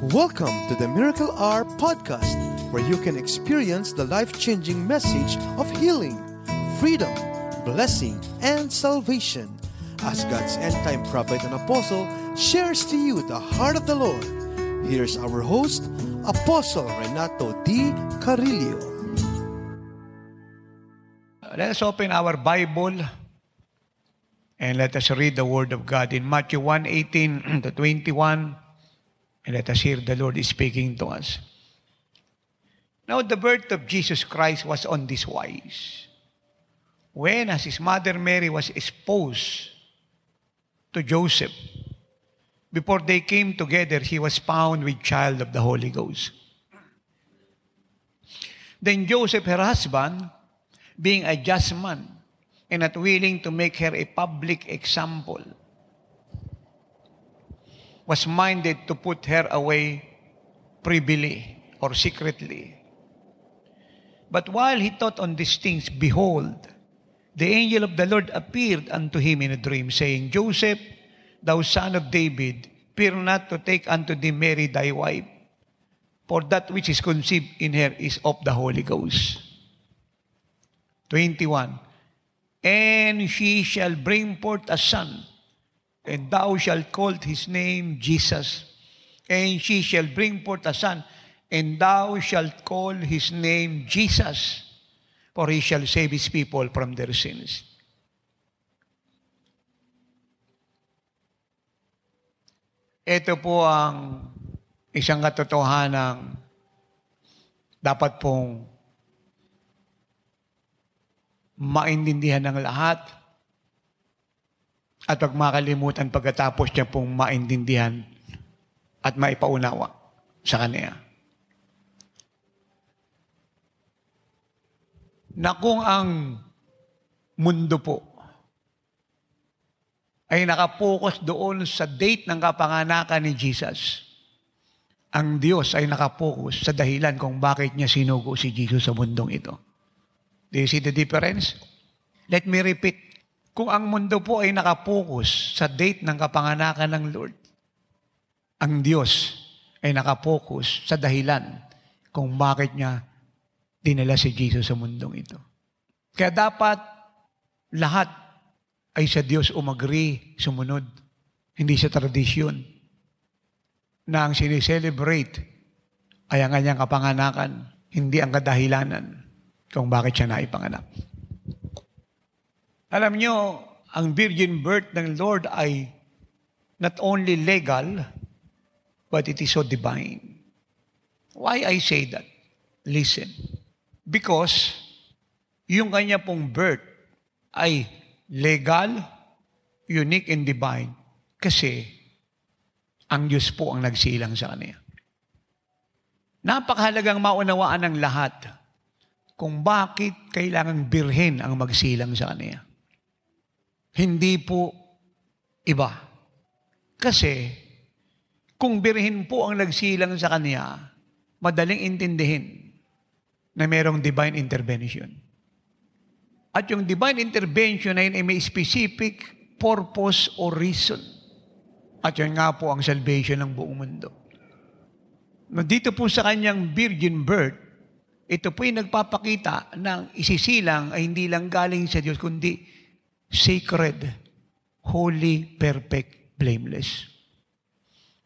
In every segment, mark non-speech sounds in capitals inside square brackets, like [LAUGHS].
Welcome to the Miracle R podcast, where you can experience the life changing message of healing, freedom, blessing, and salvation as God's end time prophet and apostle shares to you the heart of the Lord. Here's our host, Apostle Renato D. Carillo. Let us open our Bible and let us read the Word of God in Matthew 1 18 [CLEARS THROAT] to 21. And let us hear the Lord is speaking to us. Now, the birth of Jesus Christ was on this wise. When, as his mother Mary was exposed to Joseph, before they came together, he was found with child of the Holy Ghost. Then Joseph, her husband, being a just man and not willing to make her a public example, was minded to put her away privily or secretly. But while he thought on these things, behold, the angel of the Lord appeared unto him in a dream, saying, Joseph, thou son of David, fear not to take unto thee Mary thy wife, for that which is conceived in her is of the Holy Ghost. 21. And she shall bring forth a son, and thou shalt call his name Jesus. And she shall bring forth a son, and thou shalt call his name Jesus, for he shall save his people from their sins. Ito po ang isang katotohanan dapat pong maintindihan ng lahat at wag makalimutan pagkatapos niya pong maintindihan at maipaunawa sa kanya. Na kung ang mundo po ay nakapokus doon sa date ng kapanganakan ni Jesus, ang Diyos ay nakapokus sa dahilan kung bakit niya sinugo si Jesus sa mundong ito. Do you see the difference? Let me repeat kung ang mundo po ay nakapokus sa date ng kapanganakan ng Lord, ang Diyos ay nakapokus sa dahilan kung bakit niya dinala si Jesus sa mundong ito. Kaya dapat lahat ay sa Diyos umagri, sumunod, hindi sa tradisyon na ang sineselebrate ay ang kanyang kapanganakan, hindi ang kadahilanan kung bakit siya naipanganak. Alam nyo, ang virgin birth ng Lord ay not only legal, but it is so divine. Why I say that? Listen. Because yung kanya pong birth ay legal, unique, and divine kasi ang Diyos po ang nagsilang sa kanya. Napakahalagang maunawaan ng lahat kung bakit kailangang birhen ang magsilang sa kanya. Hindi po iba. Kasi, kung birhin po ang nagsilang sa kanya, madaling intindihin na merong divine intervention. At yung divine intervention na yun ay may specific purpose or reason. At yun nga po ang salvation ng buong mundo. No, dito po sa kanyang virgin birth, ito po yung nagpapakita ng isisilang ay hindi lang galing sa Diyos, kundi sacred, holy, perfect, blameless.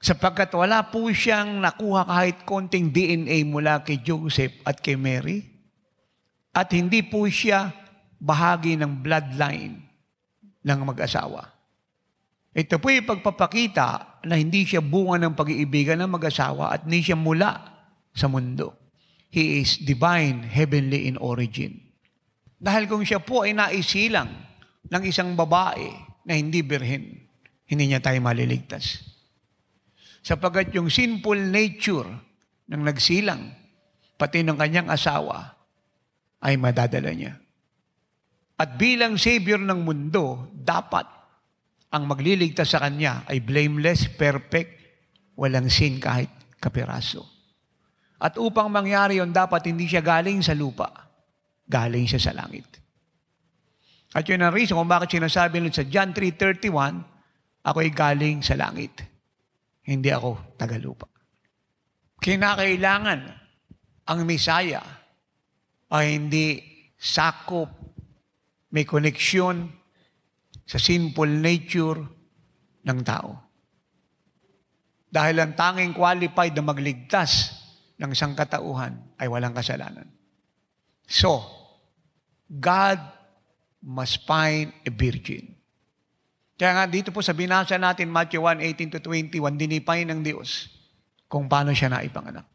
Sapagkat wala po siyang nakuha kahit konting DNA mula kay Joseph at kay Mary. At hindi po siya bahagi ng bloodline ng mag-asawa. Ito po yung pagpapakita na hindi siya bunga ng pag-iibigan ng mag-asawa at hindi siya mula sa mundo. He is divine, heavenly in origin. Dahil kung siya po ay naisilang ng isang babae na hindi birhen, hindi niya tayo maliligtas. Sapagat yung sinful nature ng nagsilang, pati ng kanyang asawa, ay madadala niya. At bilang savior ng mundo, dapat ang magliligtas sa kanya ay blameless, perfect, walang sin kahit kapiraso. At upang mangyari yon dapat hindi siya galing sa lupa, galing siya sa langit. At yun ang reason kung bakit sinasabi nun sa John 3.31, ako'y galing sa langit. Hindi ako tagalupa. Kinakailangan ang Misaya ay hindi sakop, may koneksyon sa simple nature ng tao. Dahil ang tanging qualified na magligtas ng isang katauhan ay walang kasalanan. So, God must find a virgin. Kaya nga dito po sa binasa natin, Matthew 1, 18 to 21, dinipay ng Diyos kung paano siya naipanganak.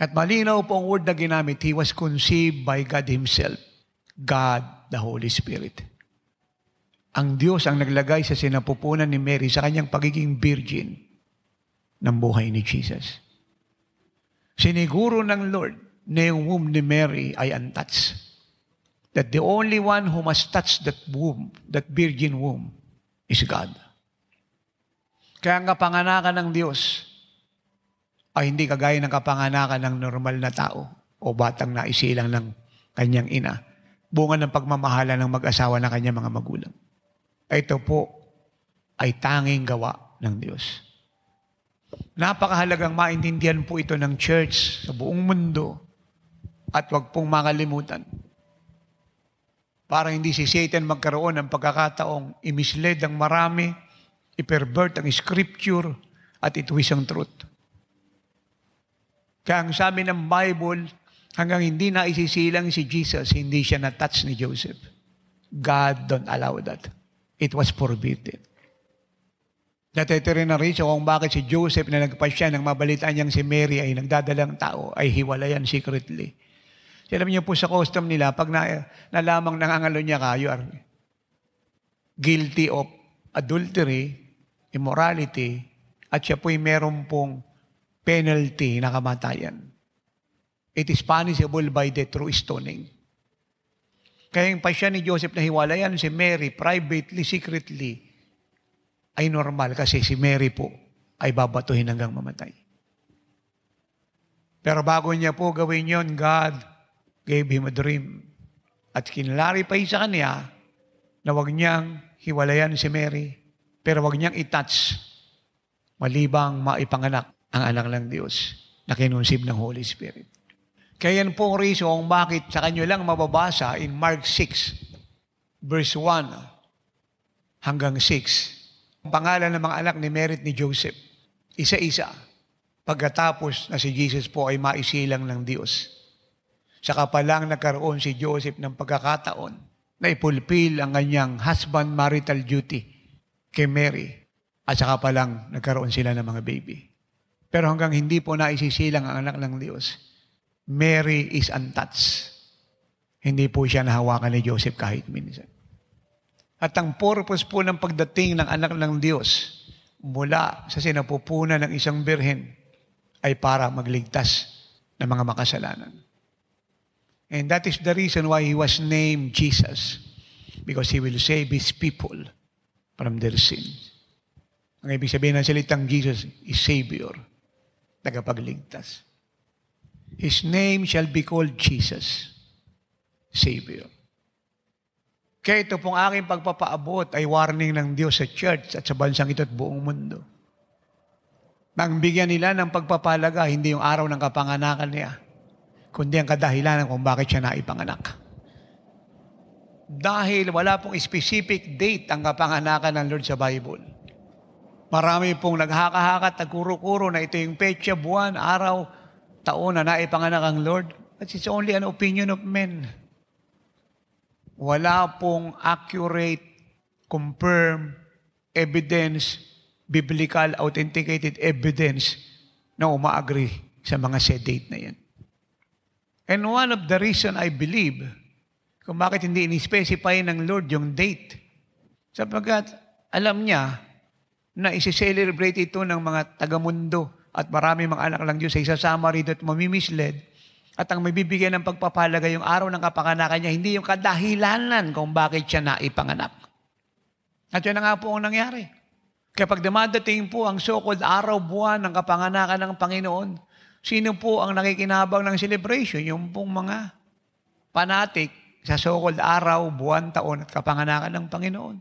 At malinaw po ang word na ginamit, He was conceived by God Himself. God, the Holy Spirit. Ang Diyos ang naglagay sa sinapupunan ni Mary sa kanyang pagiging virgin ng buhay ni Jesus. Siniguro ng Lord na yung womb ni Mary ay untouched that the only one who must touch that womb, that virgin womb, is God. Kaya ang kapanganakan ng Diyos ay hindi kagaya ng kapanganakan ng normal na tao o batang naisilang ng kanyang ina. Bunga ng pagmamahala ng mag-asawa ng kanyang mga magulang. Ito po ay tanging gawa ng Diyos. Napakahalagang maintindihan po ito ng church sa buong mundo at wag pong makalimutan para hindi si Satan magkaroon ng pagkakataong imisled ang marami, ipervert ang scripture, at ituwis ang truth. Kaya ang sabi ng Bible, hanggang hindi na isisilang si Jesus, hindi siya na-touch ni Joseph. God don't allow that. It was forbidden. Natete rin na rin siya kung bakit si Joseph na nagpa siya nang mabalitaan niyang si Mary ay nagdadalang tao, ay hiwalayan secretly. Kaya alam niyo po sa custom nila, pag na, nalamang nangangalo niya ka, you are guilty of adultery, immorality, at siya po'y meron pong penalty na kamatayan. It is punishable by the true stoning. Kaya yung pasya ni Joseph na hiwalayan si Mary privately, secretly, ay normal kasi si Mary po ay babatuhin hanggang mamatay. Pero bago niya po gawin yon, God gave him a dream. At kinlarify sa kanya na wag niyang hiwalayan si Mary, pero wag niyang itouch malibang maipanganak ang anak ng Diyos na kinonsib ng Holy Spirit. Kaya yan po ang reason bakit sa kanyo lang mababasa in Mark 6, verse 1 hanggang 6. Ang pangalan ng mga anak ni Mary ni Joseph, isa-isa, pagkatapos na si Jesus po ay maisilang ng Diyos. Saka pa lang nagkaroon si Joseph ng pagkakataon na ipulpil ang kanyang husband marital duty kay Mary. At saka pa lang nagkaroon sila ng mga baby. Pero hanggang hindi po naisisilang ang anak ng Diyos, Mary is untouched. Hindi po siya nahawakan ni Joseph kahit minsan. At ang purpose po ng pagdating ng anak ng Diyos mula sa sinapupunan ng isang birhen ay para magligtas ng mga makasalanan. And that is the reason why he was named Jesus. Because he will save his people from their sins. Ang ibig sabihin ng salitang Jesus is Savior, tagapagligtas. His name shall be called Jesus, Savior. Kaya ito pong aking pagpapaabot ay warning ng Diyos sa church at sa bansang ito at buong mundo. Nang bigyan nila ng pagpapalaga, hindi yung araw ng kapanganakan niya, kundi ang kadahilanan kung bakit siya naipanganak. Dahil wala pong specific date ang kapanganakan ng Lord sa Bible. Marami pong naghaka-haka, tagkuro-kuro na ito yung petsa, buwan, araw, taon na naipanganak ang Lord. But it's only an opinion of men. Wala pong accurate, confirm, evidence, biblical authenticated evidence na umaagree sa mga said date na yan. And one of the reason I believe kung bakit hindi in-specify ng Lord yung date. Sapagkat alam niya na isi-celebrate ito ng mga tagamundo at marami mga anak lang Diyos ay sasama rito at mamimislead. At ang mabibigyan ng pagpapalagay yung araw ng kapanganakan niya, hindi yung kadahilanan kung bakit siya naipanganak. At yun na nga po ang nangyari. Kapag dumadating po ang so-called araw buwan ng kapanganakan ng Panginoon, Sino po ang nakikinabang ng celebration? Yung pong mga panatik sa so-called araw, buwan, taon at kapanganakan ng Panginoon.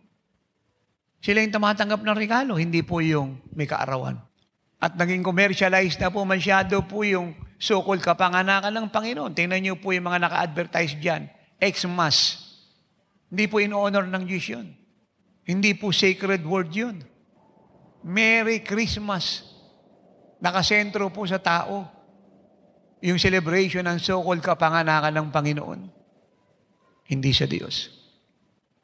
Sila yung tumatanggap ng regalo, hindi po yung may kaarawan. At naging commercialized na po masyado po yung so-called kapanganakan ng Panginoon. Tingnan niyo po yung mga naka-advertise dyan. Xmas. Hindi po in-honor ng Diyos yun. Hindi po sacred word yun. Merry Christmas nakasentro po sa tao yung celebration ng so-called kapanganakan ng Panginoon. Hindi sa Diyos.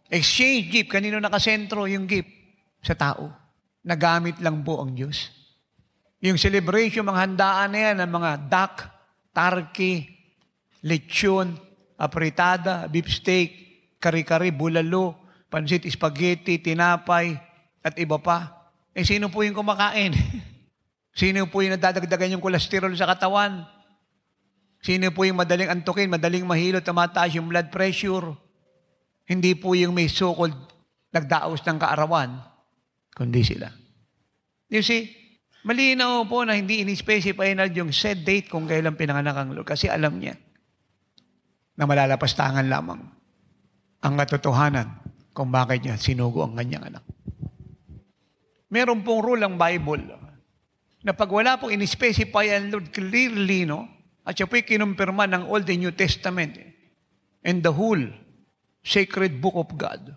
Exchange gift, kanino nakasentro yung gift? Sa tao. Nagamit lang po ang Diyos. Yung celebration, mga handaan na yan, ng mga duck, turkey, lechon, apritada, beefsteak, kari-kari, bulalo, pansit, spaghetti, tinapay, at iba pa. Eh, sino po yung kumakain? [LAUGHS] Sino po yung nadadagdagan yung kolesterol sa katawan? Sino po yung madaling antukin, madaling mahilo, tumataas yung blood pressure? Hindi po yung may so-called nagdaos ng kaarawan, kundi sila. You see, malinaw po na hindi in-specify na yung set date kung kailan pinanganak ang Lord kasi alam niya na malalapastangan lamang ang katotohanan kung bakit niya sinugo ang kanyang anak. Meron pong rule ang Bible na pag wala pong in-specify ang Lord clearly, no? At siya po'y kinumpirma ng Old and New Testament and the whole sacred book of God.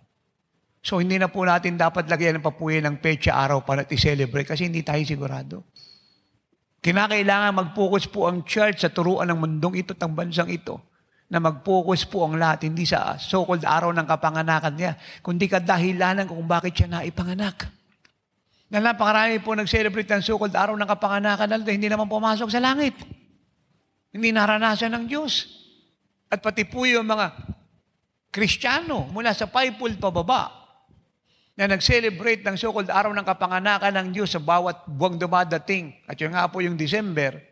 So hindi na po natin dapat lagyan ng papuyin ng pecha araw para ti celebrate kasi hindi tayo sigurado. Kinakailangan mag-focus po ang church sa turuan ng mundong ito at ang bansang ito na mag-focus po ang lahat, hindi sa so-called araw ng kapanganakan niya, kundi kadahilanan kung bakit siya naipanganak na napakarami po nag-celebrate ng so-called araw ng kapanganakan dahil hindi naman pumasok sa langit. Hindi naranasan ng Diyos. At pati po yung mga Kristiyano mula sa Paipul pababa na nag-celebrate ng so-called araw ng kapanganakan ng Diyos sa bawat buwang dumadating at yun nga po yung December,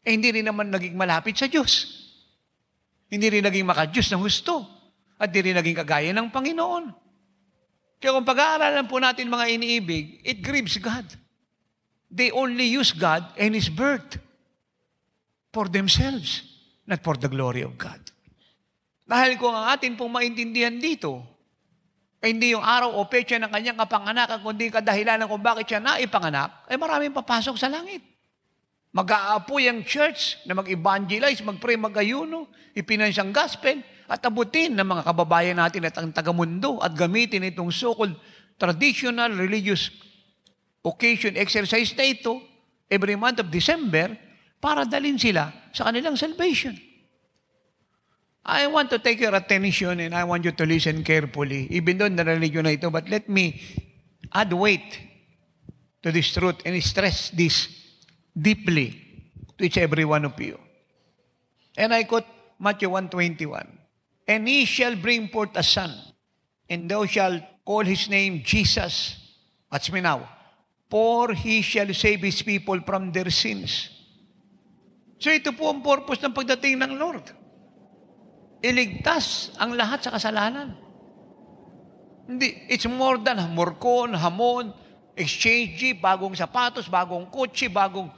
eh hindi rin naman naging malapit sa Diyos. Hindi rin naging maka-Diyos ng husto at hindi rin naging kagaya ng Panginoon. Kaya kung pag-aaralan po natin mga iniibig, it grieves God. They only use God and His birth for themselves, not for the glory of God. Dahil kung ang atin pong maintindihan dito, ay hindi yung araw o pecha ng kanyang kapanganakan, kundi kadahilanan kung bakit siya naipanganak, ay maraming papasok sa langit. Mag-aapoy ang church na mag-evangelize, mag-pray, mag-ayuno, ipinansang gospel, at abutin ng mga kababayan natin at ang tagamundo at gamitin itong so-called traditional religious occasion exercise na ito every month of December para dalin sila sa kanilang salvation. I want to take your attention and I want you to listen carefully. Even though na religion na ito, but let me add weight to this truth and stress this deeply to each every one of you. And I quote Matthew 1.21. And he shall bring forth a son, and thou shalt call his name Jesus. That's me now. For he shall save his people from their sins. So ito po ang purpose ng pagdating ng Lord. Iligtas ang lahat sa kasalanan. Hindi, it's more than morkon, hamon, exchange, bagong sapatos, bagong kotse, bagong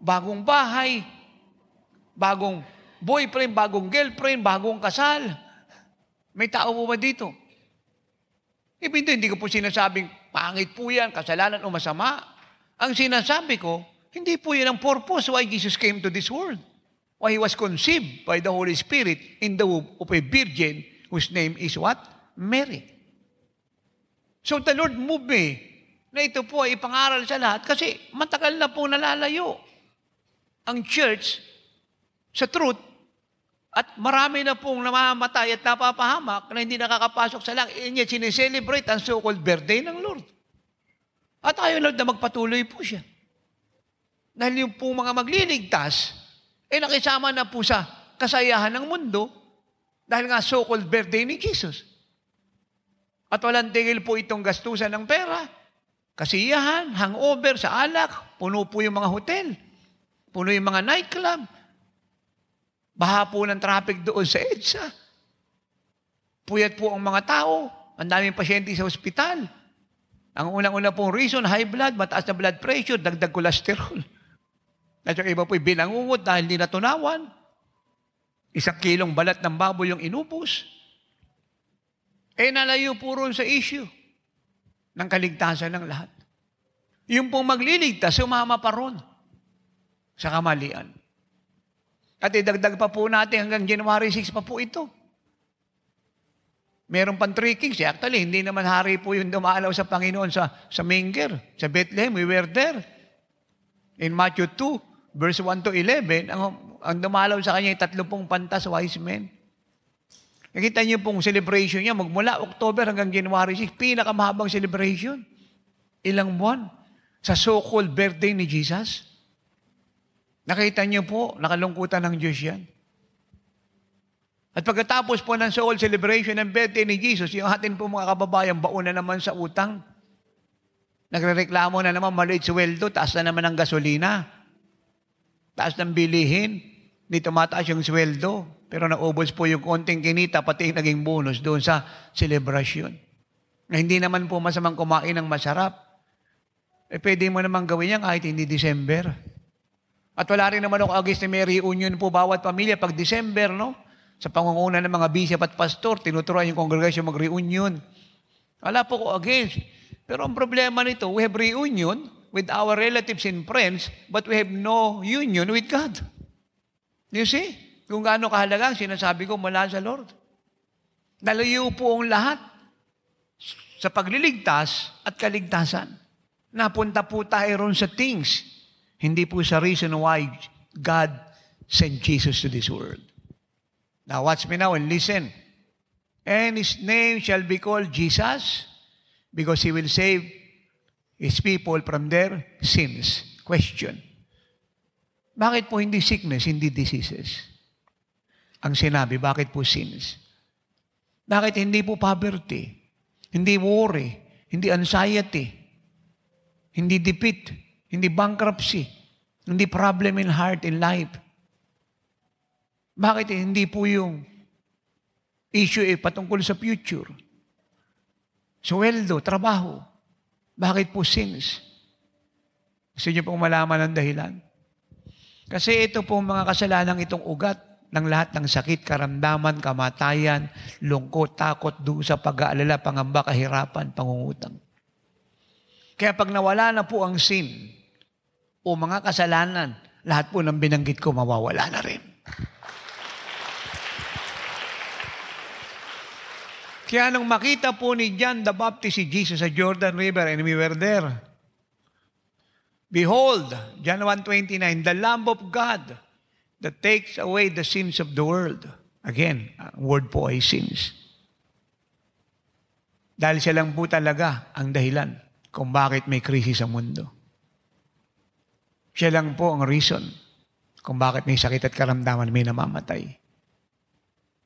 bagong bahay, bagong boyfriend, bagong girlfriend, bagong kasal. May tao po ba dito? Ibig hindi ko po sinasabing pangit po yan, kasalanan o masama. Ang sinasabi ko, hindi po yan ang purpose why Jesus came to this world. Why He was conceived by the Holy Spirit in the womb of a virgin whose name is what? Mary. So the Lord moved me na ito po ay ipangaral sa lahat kasi matagal na po nalalayo ang church sa truth at marami na pong namamatay at napapahamak na hindi nakakapasok sa lang. And yet, sineselebrate ang so-called birthday ng Lord. At ayaw Lord na magpatuloy po siya. Dahil yung po mga magliligtas, eh nakisama na po sa kasayahan ng mundo dahil nga so-called birthday ni Jesus. At walang tigil po itong gastusan ng pera, kasiyahan, hangover sa alak, puno po yung mga hotel, puno yung mga nightclub, Baha po ng traffic doon sa EDSA. Puyat po ang mga tao. Ang daming pasyente sa ospital. Ang unang-una pong reason, high blood, mataas na blood pressure, dagdag cholesterol. [LAUGHS] At yung iba po'y binangungot dahil hindi natunawan. Isang kilong balat ng baboy yung inubos. Eh nalayo po ron sa issue ng kaligtasan ng lahat. Yung pong magliligtas, sumama pa ron sa kamalian. At idagdag pa po natin hanggang January 6 pa po ito. Meron pang three kings. Actually, hindi naman hari po yung dumalaw sa Panginoon sa, sa Minger, sa Bethlehem. We were there. In Matthew 2, verse 1 to 11, ang, ang dumalaw sa kanya ay tatlong pantas, wise men. Nakita niyo pong celebration niya magmula October hanggang January 6, pinakamahabang celebration. Ilang buwan sa so-called birthday ni Jesus. Nakita niyo po, nakalungkutan ng Diyos yan. At pagkatapos po ng soul celebration ng birthday ni Jesus, yung atin po mga kababayan, bauna naman sa utang. Nagrereklamo na naman, maliit sweldo, taas na naman ang gasolina. Taas ng bilihin, ni tumataas yung sweldo. Pero naubos po yung konting kinita, pati yung naging bonus doon sa celebration. Na hindi naman po masamang kumain ng masarap. Eh pwede mo naman gawin yan kahit hindi December. At wala rin naman ako against na may reunion po bawat pamilya pag December, no? Sa pangunguna ng mga bishop at pastor, tinuturuan yung congregation mag-reunion. Wala po ko against. Pero ang problema nito, we have reunion with our relatives and friends, but we have no union with God. You see? Kung gaano kahalaga ang sinasabi ko mula sa Lord. Nalayo po ang lahat sa pagliligtas at kaligtasan. Napunta po tayo ron sa things hindi po sa reason why God sent Jesus to this world. Now watch me now and listen. And his name shall be called Jesus because he will save his people from their sins. Question. Bakit po hindi sickness, hindi diseases? Ang sinabi, bakit po sins? Bakit hindi po poverty? Hindi worry? Hindi anxiety? Hindi defeat? Hindi bankruptcy. Hindi problem in heart, in life. Bakit hindi po yung issue eh, patungkol sa future? Sweldo, trabaho. Bakit po sins? Gusto niyo pong malaman ang dahilan? Kasi ito po mga kasalanang itong ugat ng lahat ng sakit, karamdaman, kamatayan, lungkot, takot, sa pag-aalala, pangamba, kahirapan, pangungutang. Kaya pag nawala na po ang sin, o mga kasalanan, lahat po ng binanggit ko mawawala na rin. Kaya nung makita po ni John the Baptist si Jesus sa Jordan River and we were there, Behold, John 1.29, the Lamb of God that takes away the sins of the world. Again, word po ay sins. Dahil siya lang po talaga ang dahilan kung bakit may krisis sa mundo. Siya lang po ang reason kung bakit may sakit at karamdaman, may namamatay.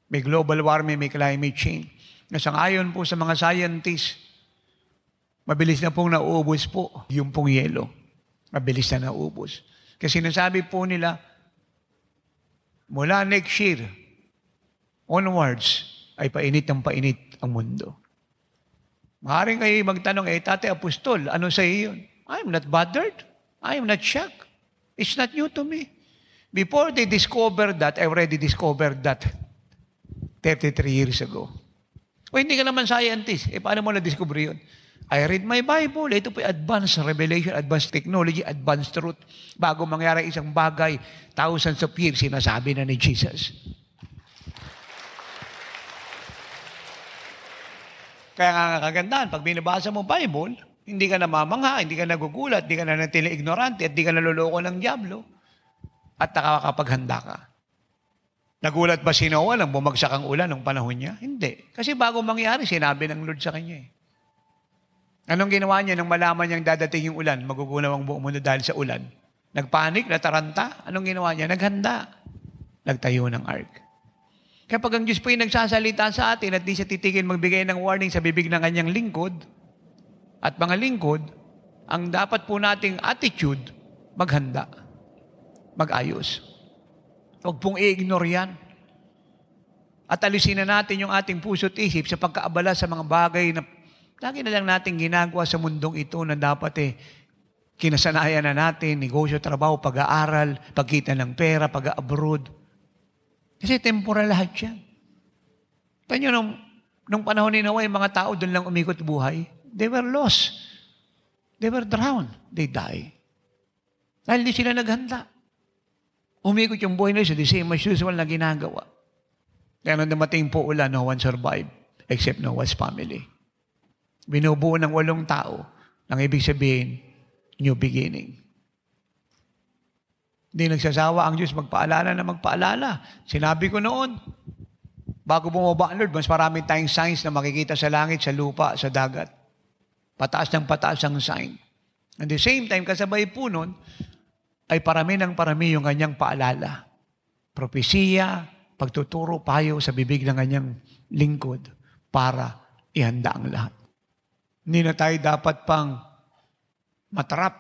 May global warming, may climate change. Nasangayon po sa mga scientists, mabilis na pong nauubos po yung pong yelo. Mabilis na nauubos. Kasi sinasabi po nila, mula next year onwards, ay painit ng painit ang mundo. Maaaring kayo magtanong, eh, Tate Apostol, ano sa iyo? yun? I'm not bothered. I am not shocked. It's not new to me. Before they discovered that, I already discovered that 33 years ago. O hindi ka naman scientist. Eh, paano mo na-discover yun? I read my Bible. Ito po advanced revelation, advanced technology, advanced truth. Bago mangyari isang bagay, thousands of years, sinasabi na ni Jesus. Kaya nga kagandahan, pag binabasa mo Bible, hindi ka namamangha, hindi ka nagugulat, hindi ka nanatili ignorante, at hindi ka naluloko ng Diablo. At nakakapaghanda ka. Nagulat ba si Noah nang bumagsak ang ulan nung panahon niya? Hindi. Kasi bago mangyari, sinabi ng Lord sa kanya eh. Anong ginawa niya nang malaman niyang dadating yung ulan? Magugunaw ang buong mundo dahil sa ulan. Nagpanik, nataranta. Anong ginawa niya? Naghanda. Nagtayo ng ark. Kapag ang Diyos po yung nagsasalita sa atin at di siya titigil magbigay ng warning sa bibig ng kanyang lingkod, at mga lingkod, ang dapat po nating attitude, maghanda, magayos. Huwag pong i-ignore yan. At alisin na natin yung ating puso't isip sa pagkaabala sa mga bagay na lagi na lang natin ginagawa sa mundong ito na dapat eh, kinasanayan na natin, negosyo, trabaho, pag-aaral, pagkita ng pera, pag-abroad. Kasi temporal lahat yan. Tanyo, nung, nung panahon ni Noah, mga tao doon lang umikot buhay. They were lost. They were drowned. They die. Dahil hindi sila naghanda. Umikot yung buhay nila sa the same as usual na ginagawa. Kaya nung dumating po ulan, no one survived except Noah's family. Binubuo ng walong tao ng ibig sabihin, new beginning. Hindi nagsasawa ang Diyos magpaalala na magpaalala. Sinabi ko noon, bago bumaba ang Lord, mas maraming tayong signs na makikita sa langit, sa lupa, sa dagat. Pataas ng pataas ang sign. At the same time, kasabay po nun, ay parami ng parami yung kanyang paalala. Propesiya, pagtuturo, payo sa bibig ng kanyang lingkod para ihanda ang lahat. Hindi na tayo dapat pang matrap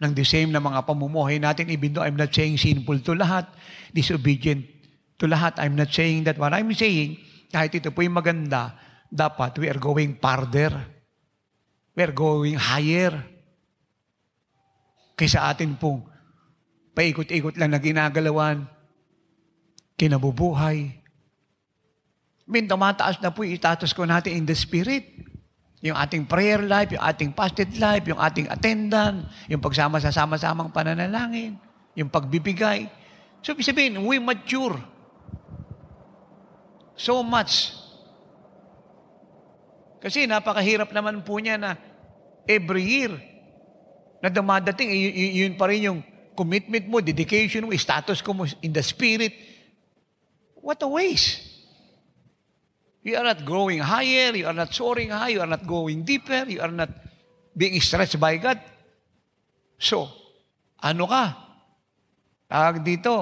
ng the same na mga pamumuhay natin, even though I'm not saying sinful to lahat, disobedient to lahat, I'm not saying that what I'm saying, kahit ito po'y maganda, dapat we are going farther We're going higher kaysa atin pong paikot-ikot lang na ginagalawan, kinabubuhay. I mean, tumataas na po yung status ko natin in the spirit. Yung ating prayer life, yung ating fasted life, yung ating attendant, yung pagsama sa sama-samang pananalangin, yung pagbibigay. So, ibig sabihin, we mature so much kasi napakahirap naman po niya na every year na dumadating, y- yun pa rin yung commitment mo, dedication mo, status ko mo in the spirit. What a waste. You are not growing higher, you are not soaring high, you are not going deeper, you are not being stretched by God. So, ano ka? Tawag dito,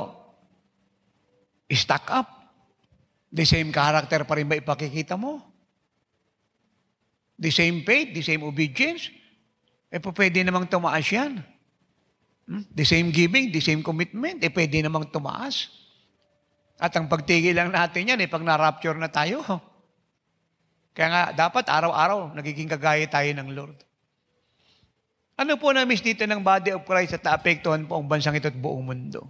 stuck up. The same character pa rin ba ipakikita mo? The same faith, the same obedience. Eh, pwede namang tumaas yan. Hmm? The same giving, the same commitment. Eh, pwede namang tumaas. At ang pagtigil lang natin yan, eh, pag na-rapture na tayo. [LAUGHS] Kaya nga, dapat araw-araw nagiging kagaya tayo ng Lord. Ano po na-miss dito ng body of Christ at naapektuhan po ang bansang ito at buong mundo?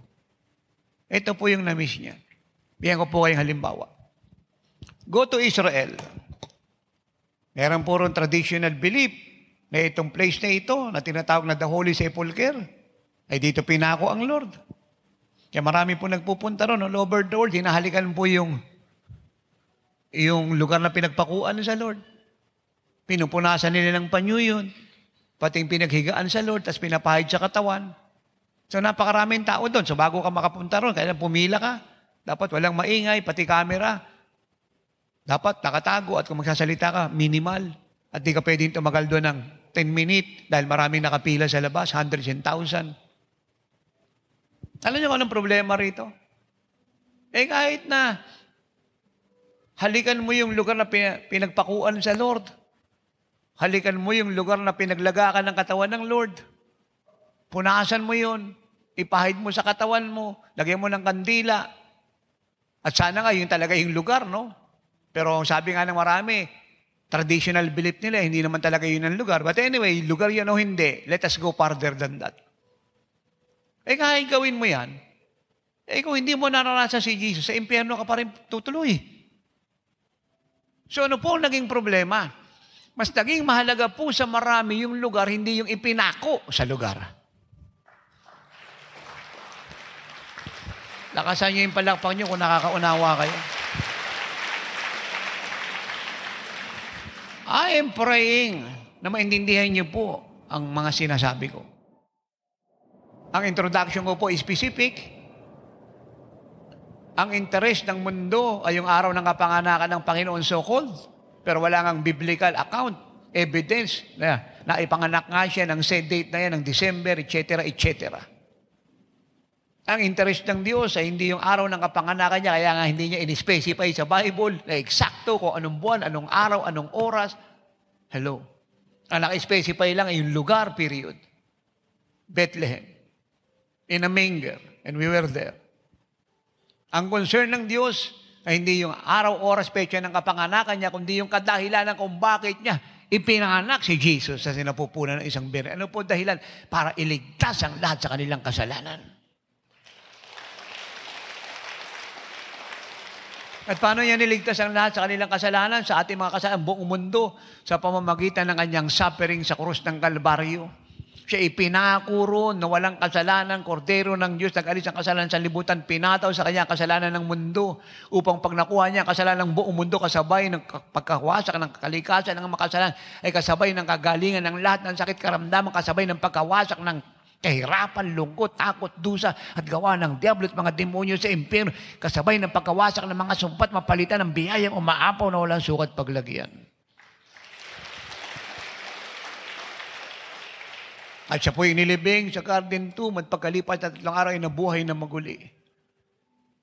Ito po yung na-miss niya. Bigyan ko po kayong halimbawa. Go to Israel. Meron po ron traditional belief na itong place na ito na tinatawag na the Holy Sepulchre ay dito pinako ang Lord. Kaya marami po nagpupunta ron all over the world, hinahalikan po yung yung lugar na pinagpakuan sa Lord. Pinupunasan nila ng panyo yun. Pati yung pinaghigaan sa Lord, tapos pinapahid sa katawan. So napakaraming tao doon. So bago ka makapunta ron, kailangan pumila ka. Dapat walang maingay, pati camera. Dapat nakatago at kung magsasalita ka, minimal. At di ka pwedeng tumagal doon ng 10 minutes dahil maraming nakapila sa labas, hundreds and thousand. Alam niyo kung anong problema rito? Eh kahit na halikan mo yung lugar na pinagpakuan sa Lord, halikan mo yung lugar na pinaglagakan ng katawan ng Lord, punasan mo yun, ipahid mo sa katawan mo, lagyan mo ng kandila, at sana nga yung talaga yung lugar, no? Pero sabi nga ng marami, traditional belief nila, hindi naman talaga yun ang lugar. But anyway, lugar yan o hindi, let us go farther than that. Eh kahit gawin mo yan, eh kung hindi mo naranasan si Jesus, sa impyerno ka pa rin tutuloy. So ano po ang naging problema? Mas naging mahalaga po sa marami yung lugar, hindi yung ipinako sa lugar. Lakasan niyo yung palakpak niyo kung nakakaunawa kayo. I am praying na maintindihan niyo po ang mga sinasabi ko. Ang introduction ko po is specific. Ang interest ng mundo ay yung araw ng kapanganakan ng Panginoon so-called. Pero wala ngang biblical account, evidence na ipanganak nga siya ng set date na yan, ng December, etc., etc. Ang interest ng Diyos ay hindi yung araw ng kapanganakan niya, kaya nga hindi niya in-specify sa Bible na eksakto kung anong buwan, anong araw, anong oras. Hello. Ang naka lang ay yung lugar, period. Bethlehem. In a manger. And we were there. Ang concern ng Diyos ay hindi yung araw, oras, pecha ng kapanganakan niya, kundi yung kadahilanan kung bakit niya ipinanganak si Jesus sa sinapupunan ng isang birhen. Ano po dahilan? Para iligtas ang lahat sa kanilang kasalanan. At paano niya niligtas ang lahat sa kanilang kasalanan, sa ating mga kasalanan, buong mundo, sa pamamagitan ng kanyang suffering sa krus ng Kalbaryo. Siya ipinako roon na walang kasalanan, kordero ng Diyos, nag-alis ang kasalanan sa libutan, pinataw sa kanya kasalanan ng mundo upang pag nakuha niya kasalanan ng buong mundo kasabay ng pagkawasak ng kalikasan ng makasalanan, ay kasabay ng kagalingan ng lahat ng sakit karamdaman kasabay ng pagkawasak ng kahirapan, lungkot, takot, dusa, at gawa ng diablo at mga demonyo sa impyerno, kasabay ng pagkawasak ng mga sumpat, mapalitan ng biyayang umaapaw na walang sukat paglagyan. At siya po'y nilibing sa Garden Tomb at pagkalipas tatlong araw ay nabuhay na maguli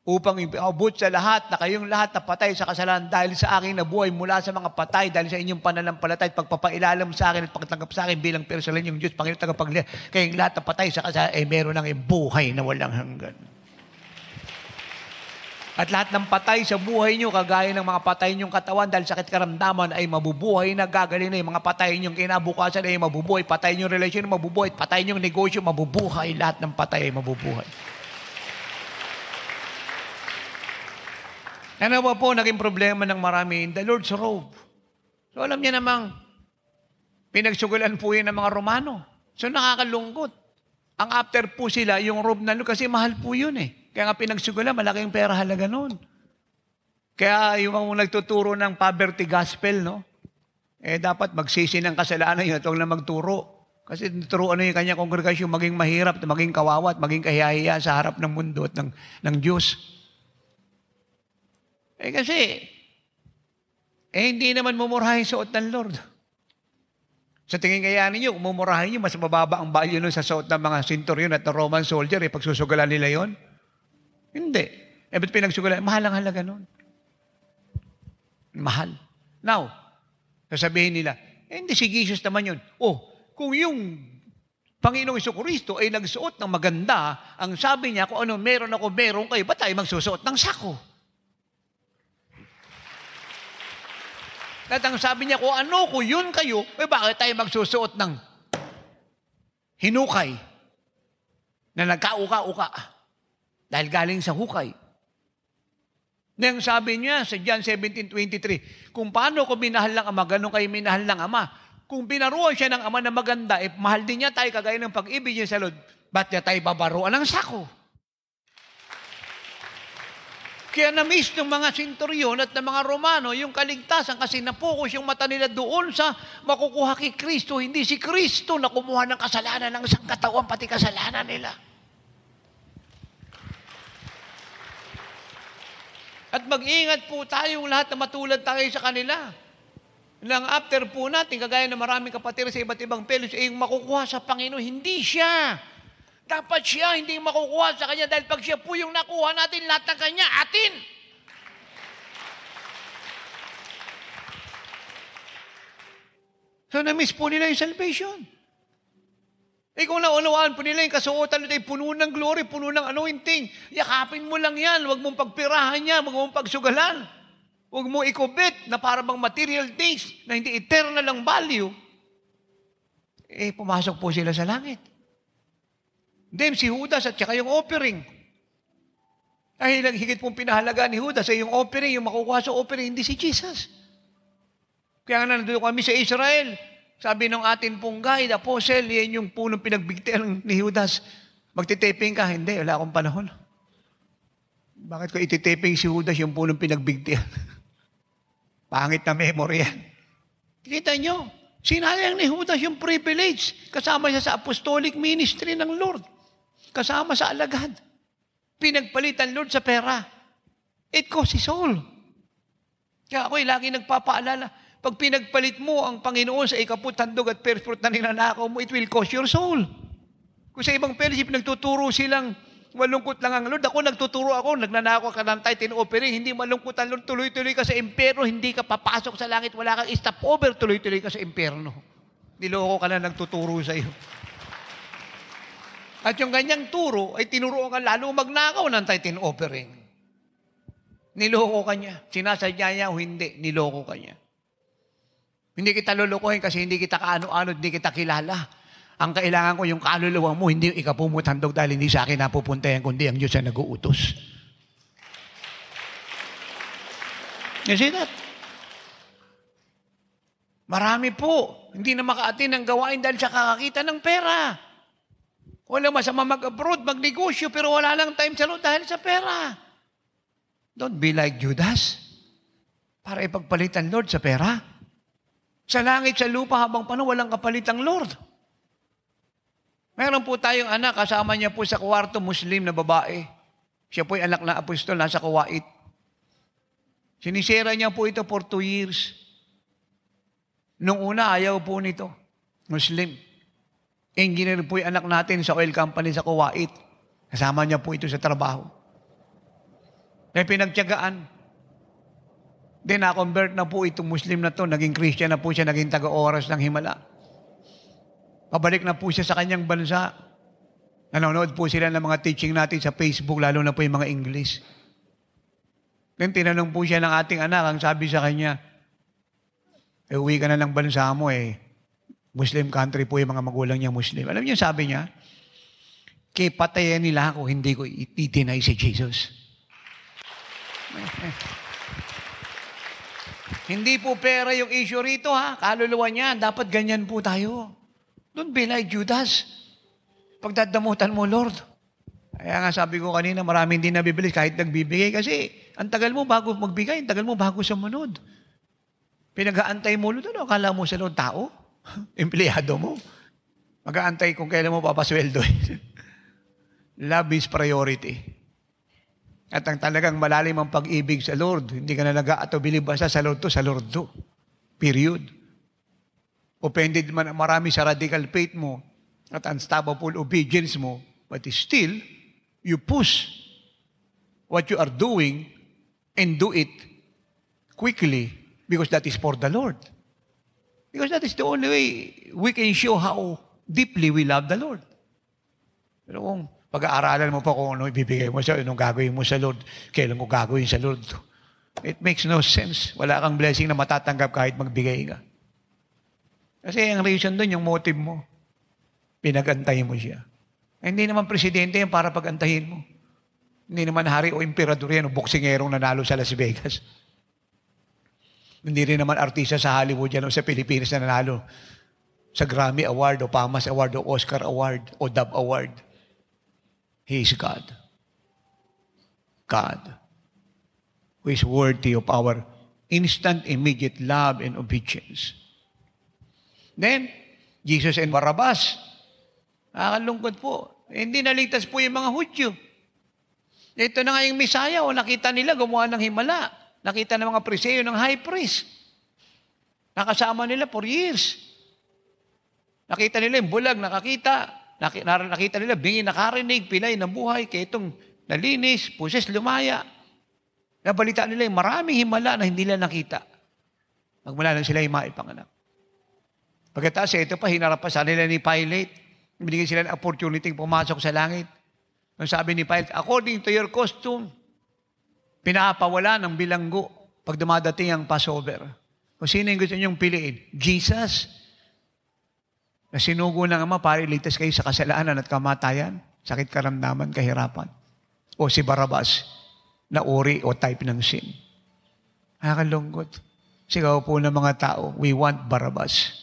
upang iabot sa lahat na kayong lahat na patay sa kasalanan dahil sa aking nabuhay mula sa mga patay, dahil sa inyong pananampalatay at pagpapailalam sa akin at pagtanggap sa akin bilang personal yung Diyos, Panginoon, tagapaglihan. Kayong lahat na patay sa kasalanan, eh, meron ng buhay na walang hanggan. At lahat ng patay sa buhay nyo, kagaya ng mga patay nyong katawan dahil sakit karamdaman, ay mabubuhay na, gagaling na. Yung mga patay nyong kinabukasan ay mabubuhay. Patay nyong relasyon, mabubuhay. Patay nyong negosyo, mabubuhay. Lahat ng patay ay mabubuhay. Ano ba po naging problema ng marami? in The Lord's robe. So alam niya namang, pinagsugulan po yun ng mga Romano. So nakakalungkot. Ang after po sila, yung robe na kasi mahal po yun eh. Kaya nga pinagsugulan, malaking pera halaga noon. Kaya yung mga nagtuturo ng poverty gospel, no? Eh dapat magsisi ng kasalanan yun at huwag na magturo. Kasi tinuturoan ano yung kanyang kongregasyon maging mahirap, maging kawawat, maging kahiyahiya sa harap ng mundo at ng, ng Diyos. Eh kasi, eh hindi naman mumurahin suot ng Lord. Sa tingin kaya ninyo, kung mumurahin nyo, mas mababa ang value nun sa suot ng mga centurion at Roman soldier, eh, pagsusugalan nila yon? Hindi. Eh, ba't pinagsugalan? Mahal ang halaga nun. Mahal. Now, sasabihin nila, eh, hindi si Jesus naman yun. Oh, kung yung Panginoong Kristo ay nagsuot ng maganda, ang sabi niya, kung ano meron ako, meron kayo, ba't tayo magsusuot ng sako? At ang sabi niya, kung ano ko, yun kayo, eh bakit tayo magsusuot ng hinukay na nagkauka-uka dahil galing sa hukay. Na yung sabi niya sa John 17.23, kung paano ko minahal ng ama, ganun kayo minahal ng ama. Kung binaruan siya ng ama na maganda, eh, mahal din niya tayo kagaya ng pag-ibig niya sa Lord, ba't niya tayo babaruan ng sako? Kaya na-miss ng mga sinturyon at ng mga Romano yung kaligtasan kasi napokus yung mata nila doon sa makukuha kay Kristo, hindi si Kristo na kumuha ng kasalanan ng isang katawan, pati kasalanan nila. At mag-ingat po tayong lahat na matulad tayo sa kanila. Nang after po natin, kagaya ng maraming kapatid sa iba't ibang pelos, ay eh, makukuha sa Panginoon, hindi siya dapat siya hindi makukuha sa kanya dahil pag siya po yung nakuha natin, lahat ng kanya, atin. So, na-miss po nila yung salvation. Eh kung naunawaan po nila yung kasuotan nito, eh, puno ng glory, puno ng anointing, yakapin mo lang yan, huwag mong pagpirahan niya, huwag mong pagsugalan. Huwag mong ikubit na para bang material things na hindi eternal ang value. Eh, pumasok po sila sa langit. Then si Judas at saka yung offering. Dahil lang higit pong pinahalaga ni Judas ay yung offering, yung makukuha sa offering, hindi si Jesus. Kaya nga nandun kami sa Israel. Sabi ng atin pong guide, apostle, yan yung punong pinagbigtian ni Judas. Magtitaping ka? Hindi, wala akong panahon. Bakit ko ititaping si Judas yung punong pinagbigtian? [LAUGHS] Pangit na memory yan. Kita nyo, sinayang ni Judas yung privilege kasama siya sa apostolic ministry ng Lord kasama sa alagad. Pinagpalitan, Lord, sa pera. It costs His soul. Kaya ako'y lagi nagpapaalala, pag pinagpalit mo ang Panginoon sa ikaputandog at first na ninanakaw mo, it will cost your soul. Kung sa ibang fellowship, nagtuturo silang malungkot lang ang Lord. Ako nagtuturo ako, nagnanako ka ng title offering, eh, hindi malungkot ang Lord, tuloy-tuloy ka sa impyerno, hindi ka papasok sa langit, wala kang stop over, tuloy-tuloy ka sa impyerno. Niloko ka na nagtuturo sa iyo. At yung ganyang turo ay tinuruan ka lalo magnakaw ng tithe offering. Niloko ka niya. Sinasadya niya o hindi, niloko ka niya. Hindi kita lulukuhin kasi hindi kita kaano-ano, hindi kita kilala. Ang kailangan ko yung kaluluwa mo, hindi yung ikapumutandog dahil hindi sa akin napupuntayan, kundi ang Diyos na nag-uutos. You see that? Marami po, hindi na makaatin ng gawain dahil sa kakakita ng pera. Walang masama mag-abroad, magnegosyo, pero wala lang time sa loob dahil sa pera. Don't be like Judas. Para ipagpalitan Lord sa pera. Sa langit, sa lupa, habang panahon, walang kapalitang Lord. Meron po tayong anak, kasama niya po sa kwarto, Muslim na babae. Siya po'y anak na apostol, nasa Kuwait. Sinisira niya po ito for two years. Nung una, ayaw po nito. Muslim. Engineer po yung anak natin sa oil company sa Kuwait. Kasama niya po ito sa trabaho. May pinagtyagaan. Then na-convert na po itong Muslim na to, naging Christian na po siya, naging taga-oras ng Himala. Pabalik na po siya sa kanyang bansa. Nanonood po sila ng mga teaching natin sa Facebook, lalo na po yung mga English. Then tinanong po siya ng ating anak, ang sabi sa kanya, e, uwi ka na ng bansa mo eh. Muslim country po yung mga magulang niya Muslim. Alam niyo sabi niya, kay patayin nila ako, hindi ko ititinay si Jesus. [LAUGHS] hindi po pera yung issue rito ha. Kaluluwa niya, dapat ganyan po tayo. Don't be like Judas. Pagdadamutan mo, Lord. Kaya nga sabi ko kanina, marami hindi nabibilis kahit nagbibigay kasi ang tagal mo bago magbigay, ang tagal mo bago sumunod. Pinagaantay mo, Lord, ano? Akala mo sa Lord, tao? [LAUGHS] empleyado mo. Mag-aantay kung kailan mo papasweldo. [LAUGHS] Love is priority. At ang talagang malalim ang pag-ibig sa Lord, hindi ka na nag-aatobili basta sa Lord to, sa Lord to. Period. Offended man marami sa radical faith mo at unstoppable obedience mo, but still, you push what you are doing and do it quickly because that is for the Lord. Because that is the only way we can show how deeply we love the Lord. Pero kung pag-aaralan mo pa kung ano ibibigay mo sa anong gagawin mo sa Lord, kailan ko gagawin sa Lord. It makes no sense. Wala kang blessing na matatanggap kahit magbigay ka. Kasi ang reason doon, yung motive mo. pinagantay mo siya. Ay, hindi naman presidente yan para pagantahin mo. Hindi naman hari o emperador yan o boksingerong nanalo sa Las Vegas. Hindi rin naman artista sa Hollywood yan o sa Pilipinas na nanalo. Sa Grammy Award o Pamas Award o Oscar Award o Dove Award. He is God. God who is worthy of our instant, immediate love and obedience. Then, Jesus and Barabbas. Nakakalungkot po. Hindi naligtas po yung mga Hudyo. Ito na nga yung Misaya o nakita nila gumawa ng himala. Nakita ng mga priseyo ng high priest. Nakasama nila for years. Nakita nila yung bulag, nakakita. Nakita nila bingi, nakarinig, pilay ng buhay. Kaya itong nalinis, puses, lumaya. Nabalita nila yung maraming himala na hindi nila nakita. Magmula lang sila yung maipanganak. Pagkatapos ito pa, hinarap pa sa nila ni Pilate. Binigyan sila ng opportunity pumasok sa langit. Ang sabi ni Pilate, according to your costume, pinapawala ng bilanggo pag dumadating ang Passover. O sino yung gusto niyong piliin? Jesus, na sinugo ng Ama para iligtas kayo sa kasalanan at kamatayan, sakit karamdaman, kahirapan. O si Barabas, na uri o type ng sin. Nakakalungkot. Sigaw po ng mga tao, we want Barabas.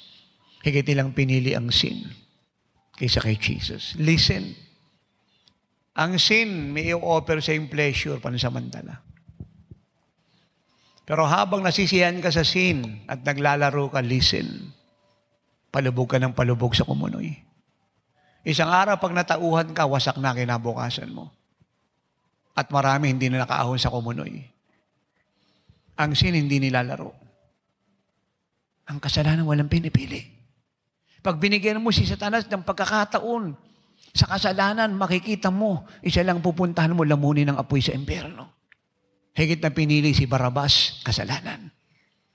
Higit nilang pinili ang sin kaysa kay Jesus. Listen. Ang sin may i-offer sa yung pleasure pansamantala. Pero habang nasisiyan ka sa sin at naglalaro ka, listen. Palubog ka ng palubog sa kumunoy. Isang araw pag natauhan ka, wasak na kinabukasan mo. At marami hindi na nakaahon sa kumunoy. Ang sin hindi nilalaro. Ang kasalanan walang pinipili. Pag binigyan mo si Satanas ng pagkakataon sa kasalanan, makikita mo, isa lang pupuntahan mo, lamunin ng apoy sa impyerno. Higit na pinili si Barabas, kasalanan.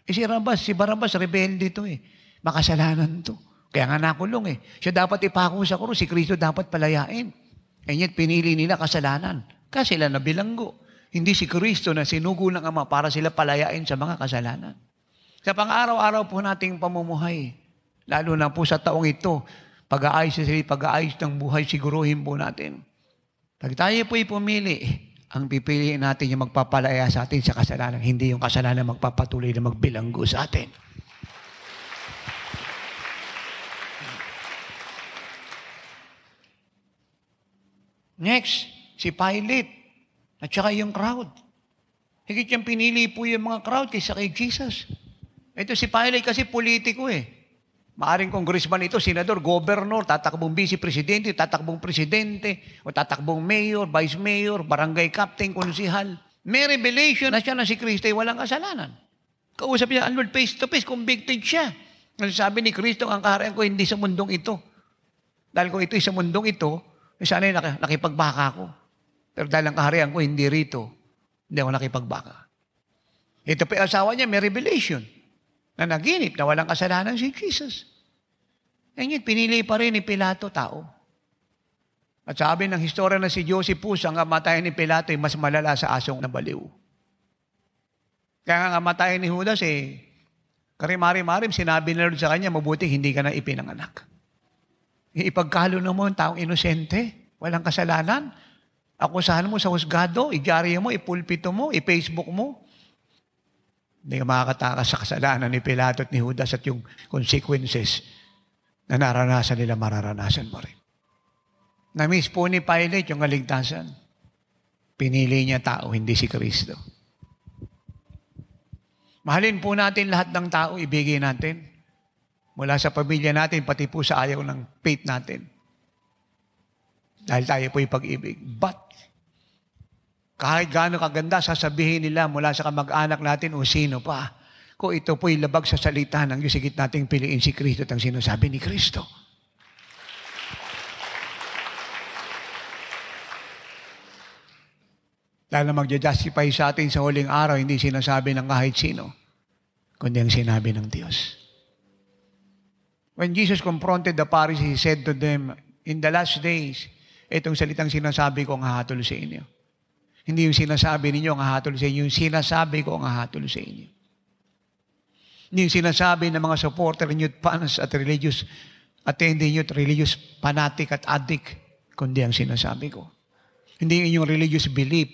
Eh si Barabas, si Barabas, rebelde to eh. Makasalanan to. Kaya nga nakulong eh. Siya dapat ipako sa krus, si Kristo dapat palayain. And yet pinili nila kasalanan. Kasi sila nabilanggo. Hindi si Kristo na sinugo ng Ama para sila palayain sa mga kasalanan. Sa pang-araw-araw po nating pamumuhay, lalo na po sa taong ito, pag-aayos sa sarili, pag-aayos ng buhay, siguruhin po natin. Pag tayo po'y pumili, ang pipiliin natin yung magpapalaya sa atin sa kasalanan, hindi yung kasalanan magpapatuloy na magbilanggo sa atin. Next, si Pilate at saka yung crowd. Higit yung pinili po yung mga crowd kaysa kay Jesus. Ito si Pilate kasi politiko eh. Maaring congressman ito, senador, governor, tatakbong vice presidente, tatakbong presidente, o tatakbong mayor, vice mayor, barangay captain, konsihal. May revelation na siya na si Kristo ay walang kasalanan. Kausap niya ang Lord face to face, convicted siya. Ang sabi ni Kristo, ang kaharian ko hindi sa mundong ito. Dahil kung ito'y sa mundong ito, eh, sana nak- nakipagbaka ko. Pero dahil ang kaharian ko hindi rito, hindi ako nakipagbaka. Ito pa asawa niya, may revelation na naginip na walang kasalanan si Jesus. And yet, pinili pa rin ni Pilato tao. At sabi ng historia na si Josephus, ang kamatayan ni Pilato ay mas malala sa asong na baliw. Kaya ang kamatayan ni Judas, eh, karimari-marim, sinabi na Lord sa kanya, mabuti hindi ka na ipinanganak. Ipagkalo na mo ang taong inosente, walang kasalanan, akusahan mo sa husgado, igyari mo, ipulpito mo, i-Facebook mo, hindi ka makakatakas sa kasalanan ni Pilato at ni Judas at yung consequences na naranasan nila, mararanasan mo rin. Namiss po ni Pilate yung kaligtasan. Pinili niya tao, hindi si Kristo. Mahalin po natin lahat ng tao, ibigay natin. Mula sa pamilya natin, pati po sa ayaw ng faith natin. Dahil tayo po yung pag-ibig. But kahit gaano kaganda, sasabihin nila mula sa kamag-anak natin o sino pa. Ko ito po'y labag sa salita ng Diyos, higit nating piliin si Kristo at ang sinasabi ni Kristo. Dahil na magja-justify sa atin sa huling araw, hindi sinasabi ng kahit sino, kundi ang sinabi ng Diyos. When Jesus confronted the Pharisees, He said to them, In the last days, itong salitang sinasabi ko ang hahatol sa inyo hindi yung sinasabi ninyo ang hahatol sa inyo, yung sinasabi ko ang hahatol sa inyo. Hindi yung sinasabi ng mga supporter ninyo at fans at religious attendee ninyo at religious fanatic at addict, kundi ang sinasabi ko. Hindi yung inyong religious belief,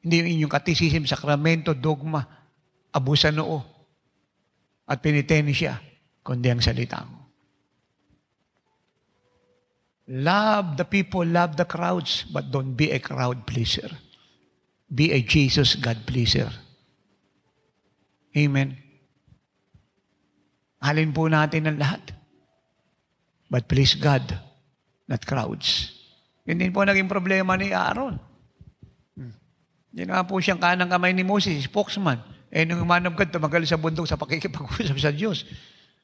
hindi yung inyong katicism, sakramento, dogma, abusan noo, at penitensya, kundi ang salita ko. Love the people, love the crowds, but don't be a crowd pleaser be a Jesus God pleaser. Amen. Alin po natin ang lahat. But please God, not crowds. Yun din po naging problema ni Aaron. Hmm. Ginawa po siyang kanang kamay ni Moses, spokesman. Eh, nung man of God, tumagal sa bundok sa pakikipag-usap sa Diyos.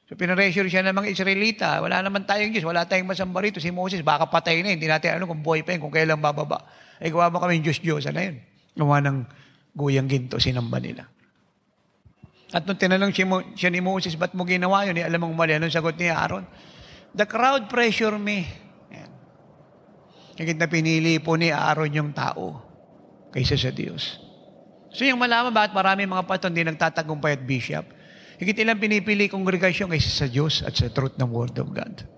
So, pinaressure siya ng mga Israelita. Wala naman tayong Diyos. Wala tayong masambarito. Si Moses, baka patay na. Hindi natin alam kung buhay pa yun, kung kailan bababa. Eh, gawa mo kami Diyos-Diyosa na yun. Gawa ng guyang ginto, sinamba nila. At nung tinanong siya, mo, siya ni Moses, ba't mo ginawa yun? Eh, alam mong mali. Anong sagot ni Aaron? The crowd pressure me. Yan. Higit na pinili po ni Aaron yung tao kaysa sa Diyos. So yung malaman at marami mga paton hindi nagtatagumpay at bishop, higit ilang pinipili kongregasyon kaysa sa Diyos at sa truth ng Word of God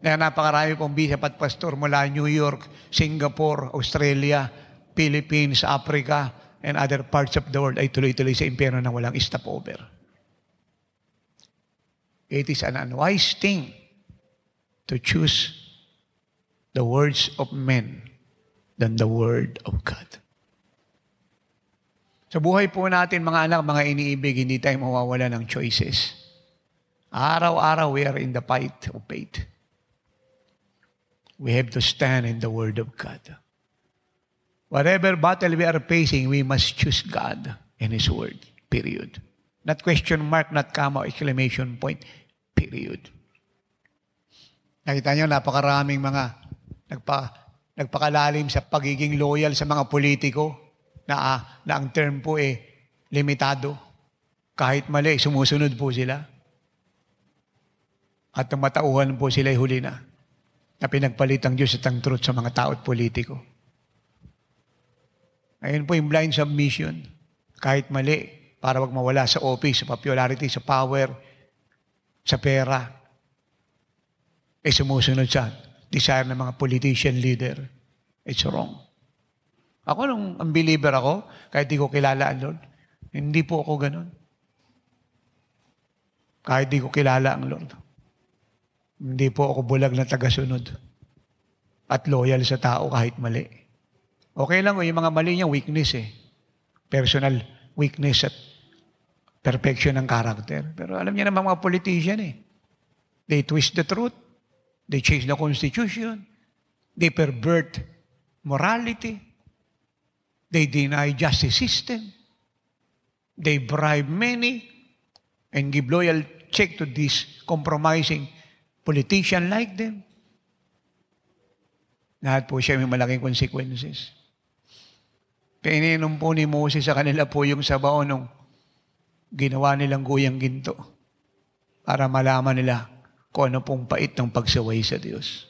na napakarami pong bishop at pastor mula New York, Singapore, Australia, Philippines, Africa, and other parts of the world ay tuloy-tuloy sa impyerno na walang stopover. It is an unwise thing to choose the words of men than the word of God. Sa buhay po natin, mga anak, mga iniibig, hindi tayo mawawala ng choices. Araw-araw, we are in the fight of faith we have to stand in the Word of God. Whatever battle we are facing, we must choose God and His Word, period. Not question mark, not comma, exclamation point, period. Nakita nyo, napakaraming mga nagpa, nagpakalalim sa pagiging loyal sa mga politiko na, na ang term po eh, limitado. Kahit mali, sumusunod po sila. At matauhan po sila huli na na pinagpalit ang Diyos at ang truth sa mga tao at politiko. Ngayon po yung blind submission, kahit mali, para wag mawala sa office, sa popularity, sa power, sa pera, eh sumusunod sa desire ng mga politician leader. It's wrong. Ako nung unbeliever ako, kahit di ko kilala ang Lord, hindi po ako ganun. Kahit di ko kilala ang Lord. Hindi po ako bulag na tagasunod at loyal sa tao kahit mali. Okay lang, yung mga mali niya, weakness eh. Personal weakness at perfection ng karakter. Pero alam niya naman mga politician eh. They twist the truth. They change the constitution. They pervert morality. They deny justice system. They bribe many and give loyal check to these compromising Politician like them. Lahat po siya may malaking consequences. Pininom po ni Moses sa kanila po yung sabaon ng ginawa nilang guyang ginto para malaman nila kung ano pong pait ng pagsaway sa Diyos.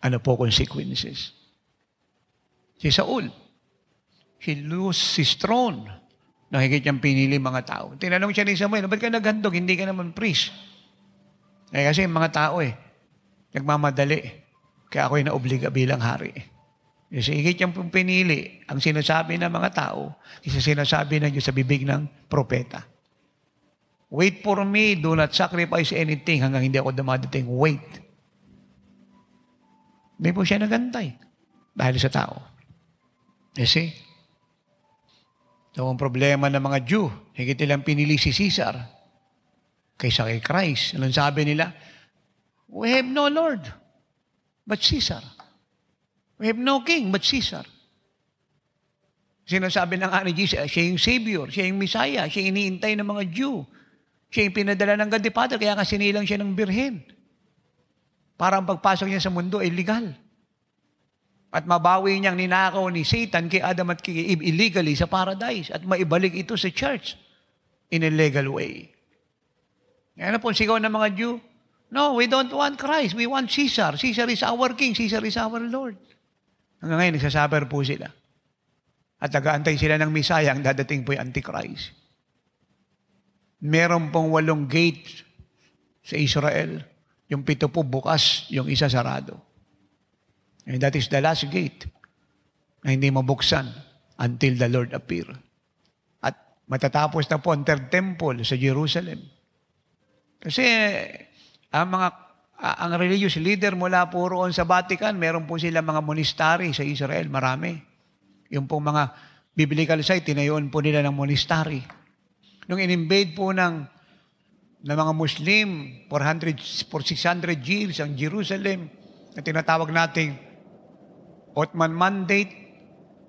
Ano po consequences? Si Saul, he lose his throne. Nakikit niyang pinili mga tao. Tinanong siya ni Samuel, ba't ka naghandog? Hindi ka naman priest. Eh kasi mga tao eh, nagmamadali. Kaya ako'y naobliga bilang hari. Kasi eh, higit yung pinili ang sinasabi ng mga tao isa sinasabi ng Diyos sa bibig ng propeta. Wait for me, do not sacrifice anything hanggang hindi ako dumadating. Wait. May po siya nagantay dahil sa tao. You eh, see? So ang problema ng mga Jew, higit nilang pinili si Caesar kaysa kay Christ. Anong sabi nila? We have no Lord, but Caesar. We have no King, but Caesar. Sinasabi na nga ni Jesus, ah, siya yung Savior, siya yung Messiah, siya yung iniintay ng mga Jew. Siya yung pinadala ng God Father, kaya nga sinilang siya ng birhen. Para ang pagpasok niya sa mundo ay legal. At mabawi niyang ninakaw ni Satan kay Adam at kay Eve illegally sa paradise at maibalik ito sa church in a legal way. Ano po sigaw ng mga Jew? No, we don't want Christ. We want Caesar. Caesar is our king. Caesar is our Lord. Hanggang ngayon, nagsasuffer po sila. At nagaantay sila ng Messiah ang dadating po yung Antichrist. Meron pong walong gate sa Israel. Yung pito po bukas, yung isa sarado. And that is the last gate na hindi mabuksan until the Lord appear. At matatapos na po ang third temple sa Jerusalem. Kasi ang mga ang religious leader mula po roon sa Vatican, meron po sila mga monastery sa Israel, marami. Yung pong mga biblical site, tinayoon po nila ng monastery. Nung in-invade po ng, ng mga Muslim, 400, for 600 years ang Jerusalem, na tinatawag nating Ottoman Mandate,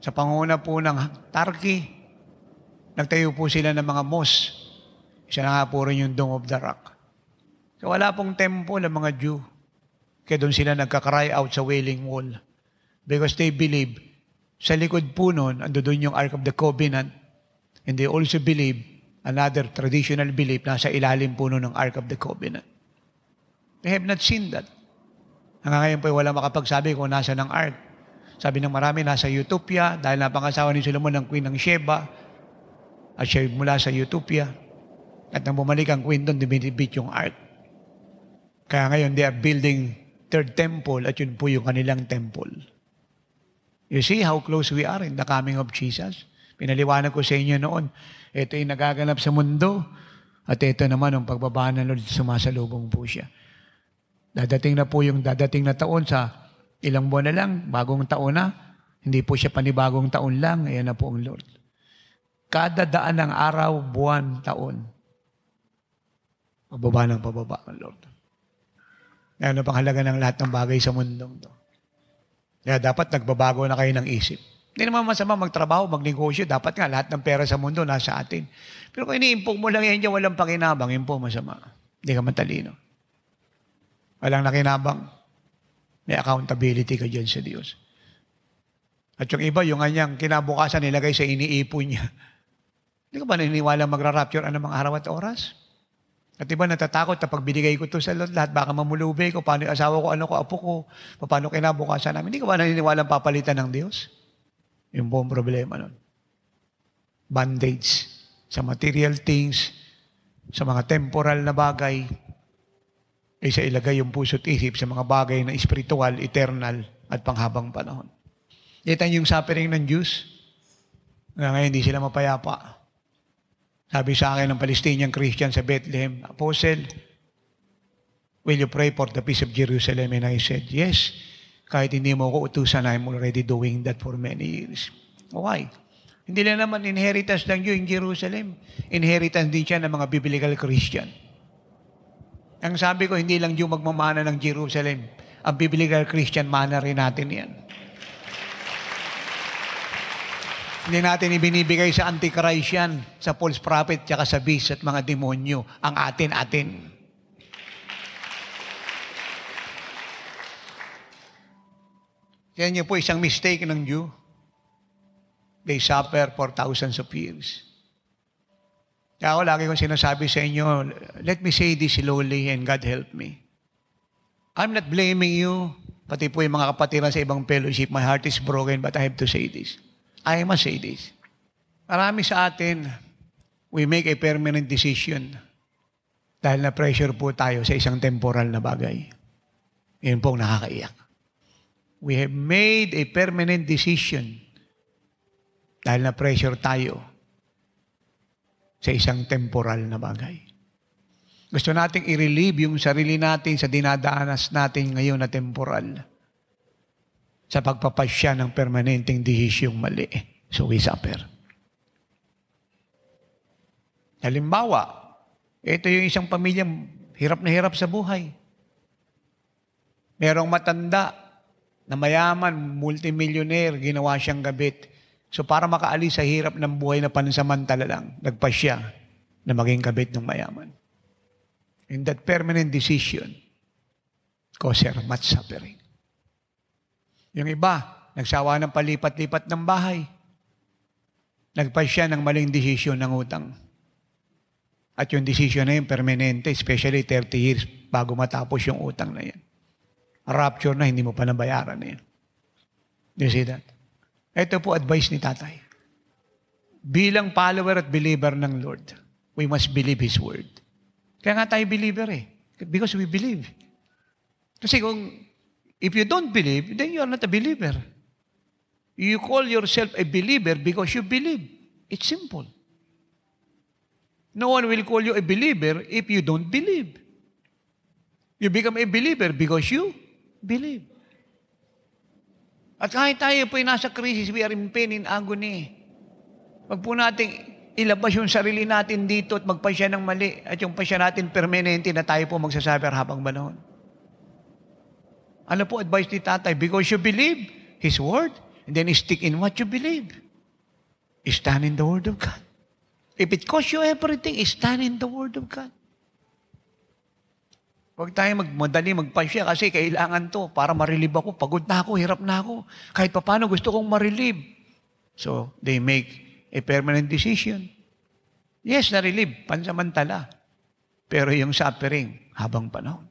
sa panguna po ng Turkey, nagtayo po sila ng mga mosque. Isa na nga po rin yung Dome of the Rock. So wala pong tempo ng mga Jew. Kaya doon sila nagka-cry out sa Wailing Wall. Because they believe, sa likod po noon, ando doon yung Ark of the Covenant. And they also believe, another traditional belief, nasa ilalim po noon ng Ark of the Covenant. They have not seen that. Hanggang ngayon po, wala makapagsabi kung nasa ng Ark. Sabi ng marami, nasa Utopia, dahil napangasawa ni Solomon ng Queen ng Sheba, at siya mula sa Utopia. At nang bumalik ang Queen doon, dinibit yung Ark. Kaya ngayon, they are building third temple at yun po yung kanilang temple. You see how close we are in the coming of Jesus? Pinaliwanag ko sa inyo noon, ito yung nagaganap sa mundo at ito naman ang pagbaba ng Lord, sumasalubong po siya. Dadating na po yung dadating na taon sa ilang buwan na lang, bagong taon na, hindi po siya panibagong taon lang, ayan na po ang Lord. Kada daan ng araw, buwan, taon, pababa ng pababa ang Lord na napakahalaga ng lahat ng bagay sa mundong to. Kaya dapat nagbabago na kayo ng isip. Hindi naman masama magtrabaho, magnegosyo. Dapat nga lahat ng pera sa mundo nasa atin. Pero kung iniimpok mo lang yan dyan, walang pakinabang, yun po masama. Hindi ka matalino. Walang nakinabang. May accountability ka dyan sa Diyos. At yung iba, yung kanyang kinabukasan nilagay sa iniipon niya. [LAUGHS] Hindi ka ba naniniwala magra-rapture ang mga araw at oras? At iba natatakot na pag binigay ko to sa lahat, baka mamulubi ko, paano asawa ko, ano ko, apo ko, paano kinabukasan namin. Hindi ka ba naniniwalang papalitan ng Diyos? Yung buong problema nun. Bandage sa material things, sa mga temporal na bagay, ay sa ilagay yung puso't isip sa mga bagay na spiritual, eternal, at panghabang panahon. Yan yung suffering ng Diyos na ngayon hindi sila mapayapa. Sabi sa akin ng Palestinian Christian sa Bethlehem, Apostle, will you pray for the peace of Jerusalem? And I said, yes. Kahit hindi mo ko utusan, I'm already doing that for many years. Why? Hindi lang naman inheritance ng Jew in Jerusalem. Inheritance din siya ng mga biblical Christian. Ang sabi ko, hindi lang Jew magmamana ng Jerusalem. Ang biblical Christian, mana rin natin yan. Hindi natin ibinibigay sa Antichrist yan, sa false prophet, tsaka sa beast at mga demonyo. Ang atin-atin. Yan niyo po isang mistake ng Jew. They suffer for thousands of years. Kaya ako lagi kong sinasabi sa inyo, let me say this slowly and God help me. I'm not blaming you, pati po yung mga kapatiran sa ibang fellowship. My heart is broken but I have to say this. I must say this. Marami sa atin, we make a permanent decision dahil na-pressure po tayo sa isang temporal na bagay. Yun pong nakakaiyak. We have made a permanent decision dahil na-pressure tayo sa isang temporal na bagay. Gusto nating i-relieve yung sarili natin sa dinadanas natin ngayon na temporal sa pagpapasya ng permanenteng dihisyong mali. So we suffer. Halimbawa, ito yung isang pamilyang hirap na hirap sa buhay. Merong matanda na mayaman, multimillionaire, ginawa siyang gabit. So para makaalis sa hirap ng buhay na pansamantala lang, nagpasya na maging kabit ng mayaman. In that permanent decision cause her much suffering. Yung iba, nagsawa ng palipat-lipat ng bahay. Nagpasya ng maling desisyon ng utang. At yung desisyon na yun, permanente, especially 30 years bago matapos yung utang na yan. Rapture na, hindi mo pa nabayaran na yan. Do you see that? Ito po advice ni tatay. Bilang follower at believer ng Lord, we must believe His Word. Kaya nga tayo believer eh. Because we believe. Kasi kung If you don't believe, then you are not a believer. You call yourself a believer because you believe. It's simple. No one will call you a believer if you don't believe. You become a believer because you believe. At kahit tayo po nasa crisis, we are in pain, in agony. Wag po natin ilabas yung sarili natin dito at magpasya ng mali at yung pasya natin permanente na tayo po magsasuffer habang panahon. Ano po advice ni tatay? Because you believe His Word, and then stick in what you believe. Stand in the Word of God. If it costs you everything, stand in the Word of God. Huwag tayo magmadali magpasya kasi kailangan to para marilib ako. Pagod na ako, hirap na ako. Kahit paano, gusto kong marilib. So, they make a permanent decision. Yes, narilib, pansamantala. Pero yung suffering, habang panahon.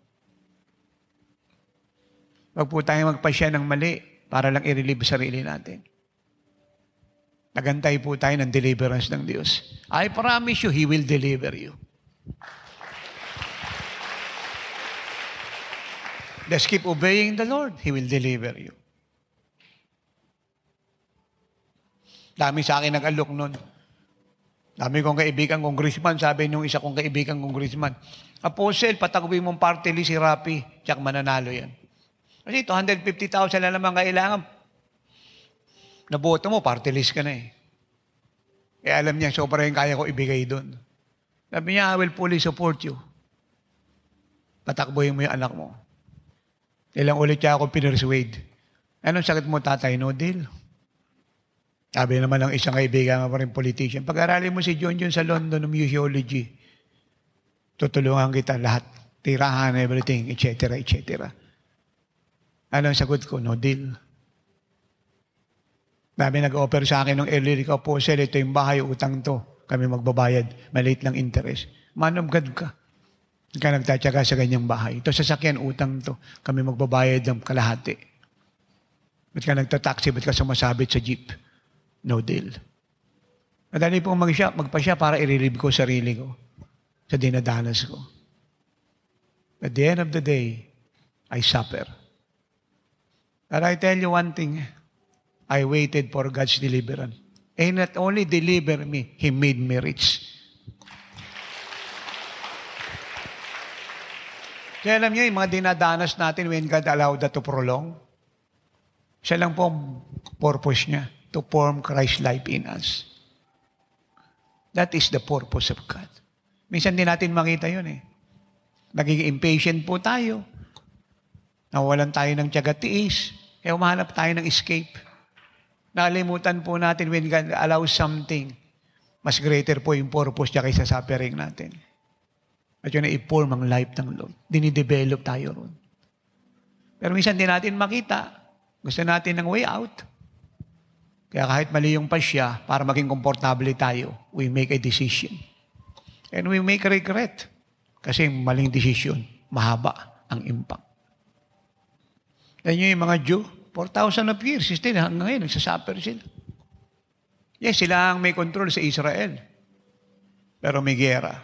Huwag po tayo magpasya ng mali para lang i-relieve sarili natin. Nagantay po tayo ng deliverance ng Diyos. I promise you, He will deliver you. Just keep obeying the Lord. He will deliver you. Dami sa akin nag-alok noon. Dami kong kaibigan congressman, sabi nung isa kong kaibigan congressman, Apostle, pataguin mong party list si Rapi, tsak mananalo yan. Kasi 250,000 na naman kailangan. Naboto mo, party list ka na eh. Eh alam niya, sobra yung kaya ko ibigay doon. Sabi niya, I will fully support you. Patakboyin mo yung anak mo. Ilang ulit siya ako pinursuade. Anong sakit mo, tatay? No deal. Sabi naman ng isang kaibigan mo pa rin politician, pag-aralin mo si John John sa London ng museology, tutulungan kita lahat. Tirahan, everything, etc., etc. Anong sagot ko? No deal. Dami nag-offer sa akin ng early ikaw po, sir, ito yung bahay, utang to. Kami magbabayad, maliit lang interest. Man of God ka. Hindi ka sa ganyang bahay. Ito sasakyan, utang to. Kami magbabayad ng kalahati. Ba't ka nagtataksi? Ba't ka sumasabit sa jeep? No deal. Madali pong mag-siya, magpasya para i-relieve ko sarili ko sa dinadanas ko. At the end of the day, I suffer. And I tell you one thing, I waited for God's deliverance. And not only deliver me, He made me rich. Kaya alam niyo, yung mga dinadanas natin when God allowed that to prolong, siya lang po ang purpose niya, to form Christ's life in us. That is the purpose of God. Minsan din natin makita yun eh. Nagiging impatient po tayo. Nawalan tayo ng tiyaga tiis. Kaya eh, humahanap tayo ng escape. Nalimutan po natin when God allows something, mas greater po yung purpose niya kaysa suffering natin. At yun ay i-form ang life ng Lord. Dinidevelop tayo ron. Pero minsan din natin makita, gusto natin ng way out. Kaya kahit mali yung pasya, para maging komportable tayo, we make a decision. And we make regret. Kasi maling decision, mahaba ang impact. Yan yung mga Jew. 4,000 of years, still hanggang ngayon, nagsasuffer sila. Yes, sila ang may control sa Israel. Pero may gera.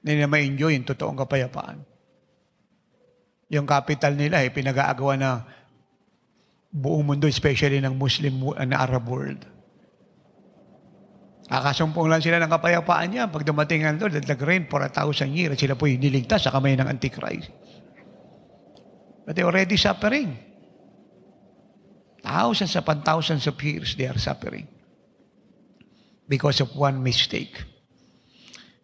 Hindi nila ma-enjoy yung totoong kapayapaan. Yung capital nila, eh, pinag-aagawa na buong mundo, especially ng Muslim and Arab world. Akasumpong lang sila ng kapayapaan niya. Pag dumating ang Lord, nag-reign for a thousand years, sila po niligtas sa kamay ng Antichrist. But they're already suffering. Thousands upon thousands of years they are suffering because of one mistake.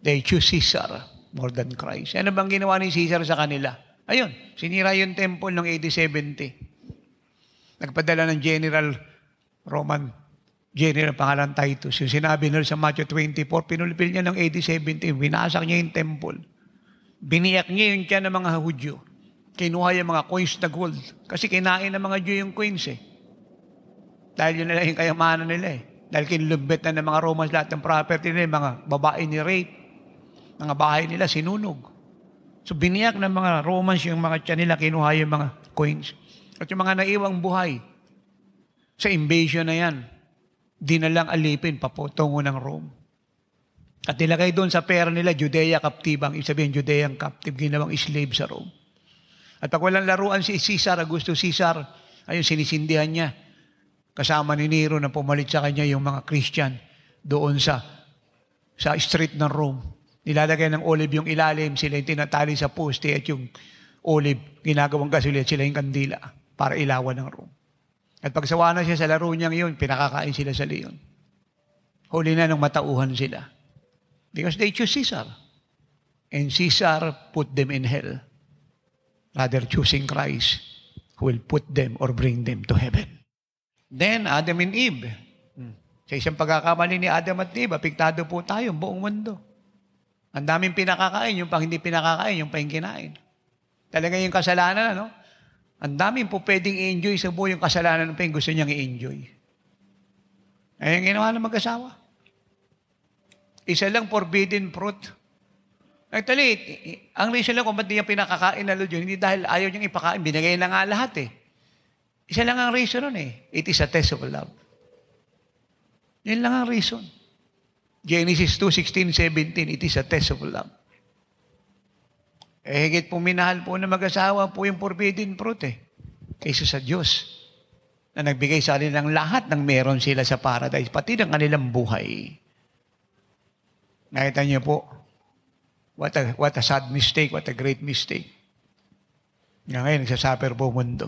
They choose Caesar more than Christ. Ano bang ginawa ni Caesar sa kanila? Ayun, sinira yung temple ng AD 70. Nagpadala ng General Roman, General pangalan Titus. Yung sinabi nila sa Matthew 24, pinulipil niya ng AD 70, winasak niya yung temple. Biniyak niya yung tiyan ng mga Hudyo kinuha yung mga coins na gold. Kasi kinain ng mga Jew yung coins eh. Dahil yun na lang yung kayamanan nila eh. Dahil kinlubet na ng mga Romans lahat ng property nila, mga babae ni rape, mga bahay nila sinunog. So biniyak ng mga Romans yung mga tiyan nila, kinuha yung mga coins. At yung mga naiwang buhay, sa invasion na yan, dinalang alipin patungo ng Rome. At nilagay doon sa pera nila, Judea captive, ang ibig sabihin Judea captive, ginawang slave sa Rome. At pag walang laruan si Caesar, Augusto Caesar, ayun, sinisindihan niya. Kasama ni Nero na pumalit sa kanya yung mga Christian doon sa sa street ng Rome. Nilalagay ng olive yung ilalim, sila yung tinatali sa poste at yung olive, ginagawang gasolina, sila yung kandila para ilawan ng Rome. At pagsawa na siya sa laro niya yun, pinakakain sila sa leon. Huli na nung matauhan sila. Because they chose Caesar. And Caesar put them in hell rather choosing Christ who will put them or bring them to heaven. Then, Adam and Eve. Sa isang pagkakamali ni Adam at Eve, apiktado po tayo, buong mundo. Ang daming pinakakain, yung pang hindi pinakakain, yung pang kinain. Talaga yung kasalanan, ano? Ang daming po pwedeng i-enjoy sa buhay yung kasalanan ng gusto niyang i-enjoy. Ayun ginawa ng mag-asawa. Isa lang forbidden fruit. Actually, ang reason lang kung ba't niya pinakakain na Lord yun, hindi dahil ayaw niyang ipakain, binigay na nga lahat eh. Isa lang ang reason nun eh. It is a test of love. Yan lang ang reason. Genesis 2, 16, 17, it is a test of love. Eh, higit po minahal po na mag-asawa po yung forbidden fruit eh. Kaysa sa Diyos na nagbigay sa kanila ng lahat ng meron sila sa paradise, pati ng kanilang buhay. Nakita niyo po, What a, what a sad mistake, what a great mistake. Nga ngayon, nagsasuffer po mundo.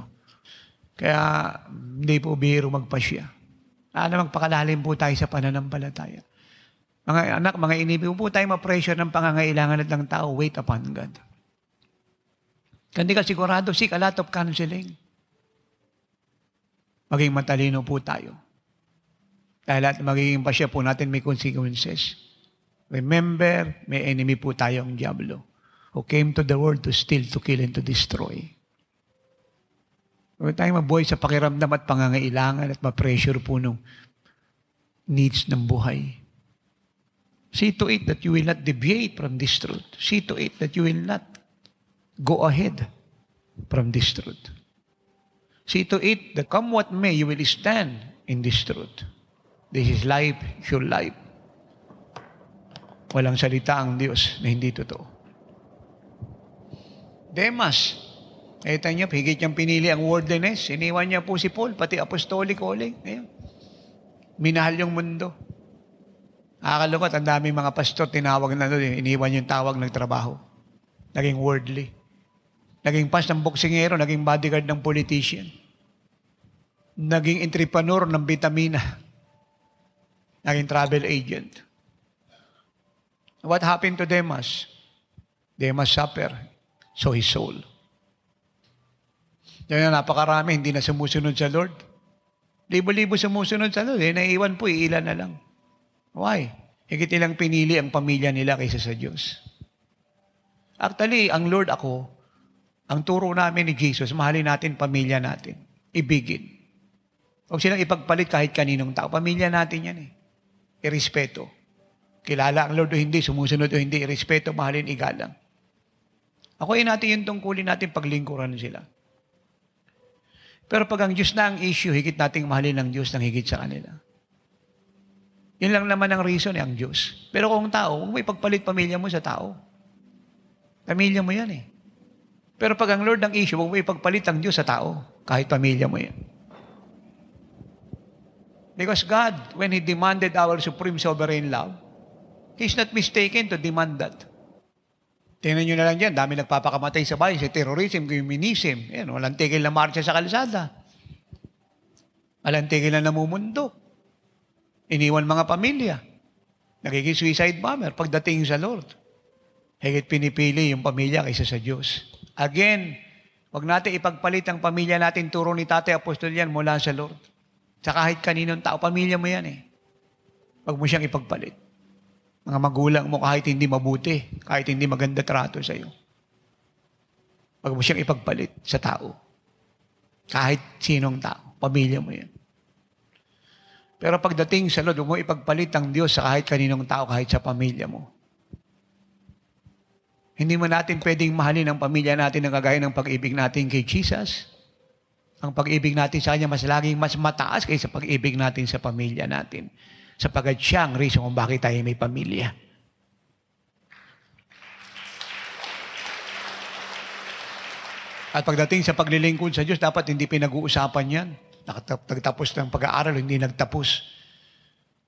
Kaya hindi po biro magpasya. Ano magpakalalim po tayo sa pananampalataya. Mga anak, mga inibig po tayo ma-pressure ng pangangailangan at ng tao. Wait upon God. Kundi ka sigurado, seek a lot of counseling. Maging matalino po tayo. Dahil lahat magiging pasya po natin may consequences. Remember, may enemy po tayong Diablo who came to the world to steal, to kill, and to destroy. Huwag tayong mabuhay sa pakiramdam at pangangailangan at ma-pressure po ng needs ng buhay. See to it that you will not deviate from this truth. See to it that you will not go ahead from this truth. See to it that come what may, you will stand in this truth. This is life, your life. Walang salita ang Diyos na hindi totoo. Demas, eh niyo, higit niyang pinili ang worldliness. Iniwan niya po si Paul, pati apostolic calling. Ayan. Minahal yung mundo. Akala Akalukat, ang daming mga pastor, tinawag na doon, iniwan yung tawag ng trabaho. Naging worldly. Naging pas ng boksingero, naging bodyguard ng politician. Naging entrepreneur ng vitamina. Naging travel agent. What happened to Demas? Demas suffer. So his soul. Yan na napakarami, hindi na sumusunod sa Lord. Libo-libo sumusunod sa Lord. Eh, naiwan po, iilan na lang. Why? Higit nilang pinili ang pamilya nila kaysa sa Diyos. Actually, ang Lord ako, ang turo namin ni Jesus, mahalin natin pamilya natin. Ibigin. Huwag silang ipagpalit kahit kaninong tao. Pamilya natin yan eh. Irespeto. Kilala ang Lord o hindi, sumusunod o hindi, respeto, mahalin, igalang. Ako ay natin yung tungkulin natin paglingkuran sila. Pero pag ang Diyos na ang issue, higit nating mahalin ang Diyos ng higit sa kanila. Yun lang naman ang reason eh, ang Diyos. Pero kung tao, huwag mo ipagpalit pamilya mo sa tao. Pamilya mo yan eh. Pero pag ang Lord ang issue, huwag mo ipagpalit ang Diyos sa tao, kahit pamilya mo yan. Because God, when He demanded our supreme sovereign love, He's not mistaken to demand that. Tingnan nyo na lang dyan, dami nagpapakamatay sa bayan, sa terrorism, communism. Yan, walang tigil na marcha sa kalsada. Walang tigil na namumundo. Iniwan mga pamilya. Nagiging suicide bomber pagdating sa Lord. Higit pinipili yung pamilya kaysa sa Diyos. Again, wag natin ipagpalit ang pamilya natin, turo ni Tate Apostol yan mula sa Lord. Sa kahit kaninong tao, pamilya mo yan eh. Huwag mo siyang ipagpalit mga magulang mo kahit hindi mabuti, kahit hindi maganda trato sa iyo. Huwag mo siyang ipagpalit sa tao. Kahit sinong tao, pamilya mo yan. Pero pagdating sa Lord, mo ipagpalit ang Diyos sa kahit kaninong tao, kahit sa pamilya mo. Hindi mo natin pwedeng mahalin ang pamilya natin ng kagaya ng pag-ibig natin kay Jesus. Ang pag-ibig natin sa Kanya mas laging mas mataas kaysa pag-ibig natin sa pamilya natin sapagat siya ang reason kung bakit tayo may pamilya. At pagdating sa paglilingkod sa Diyos, dapat hindi pinag-uusapan yan. Nagtapos ng pag-aaral, hindi nagtapos.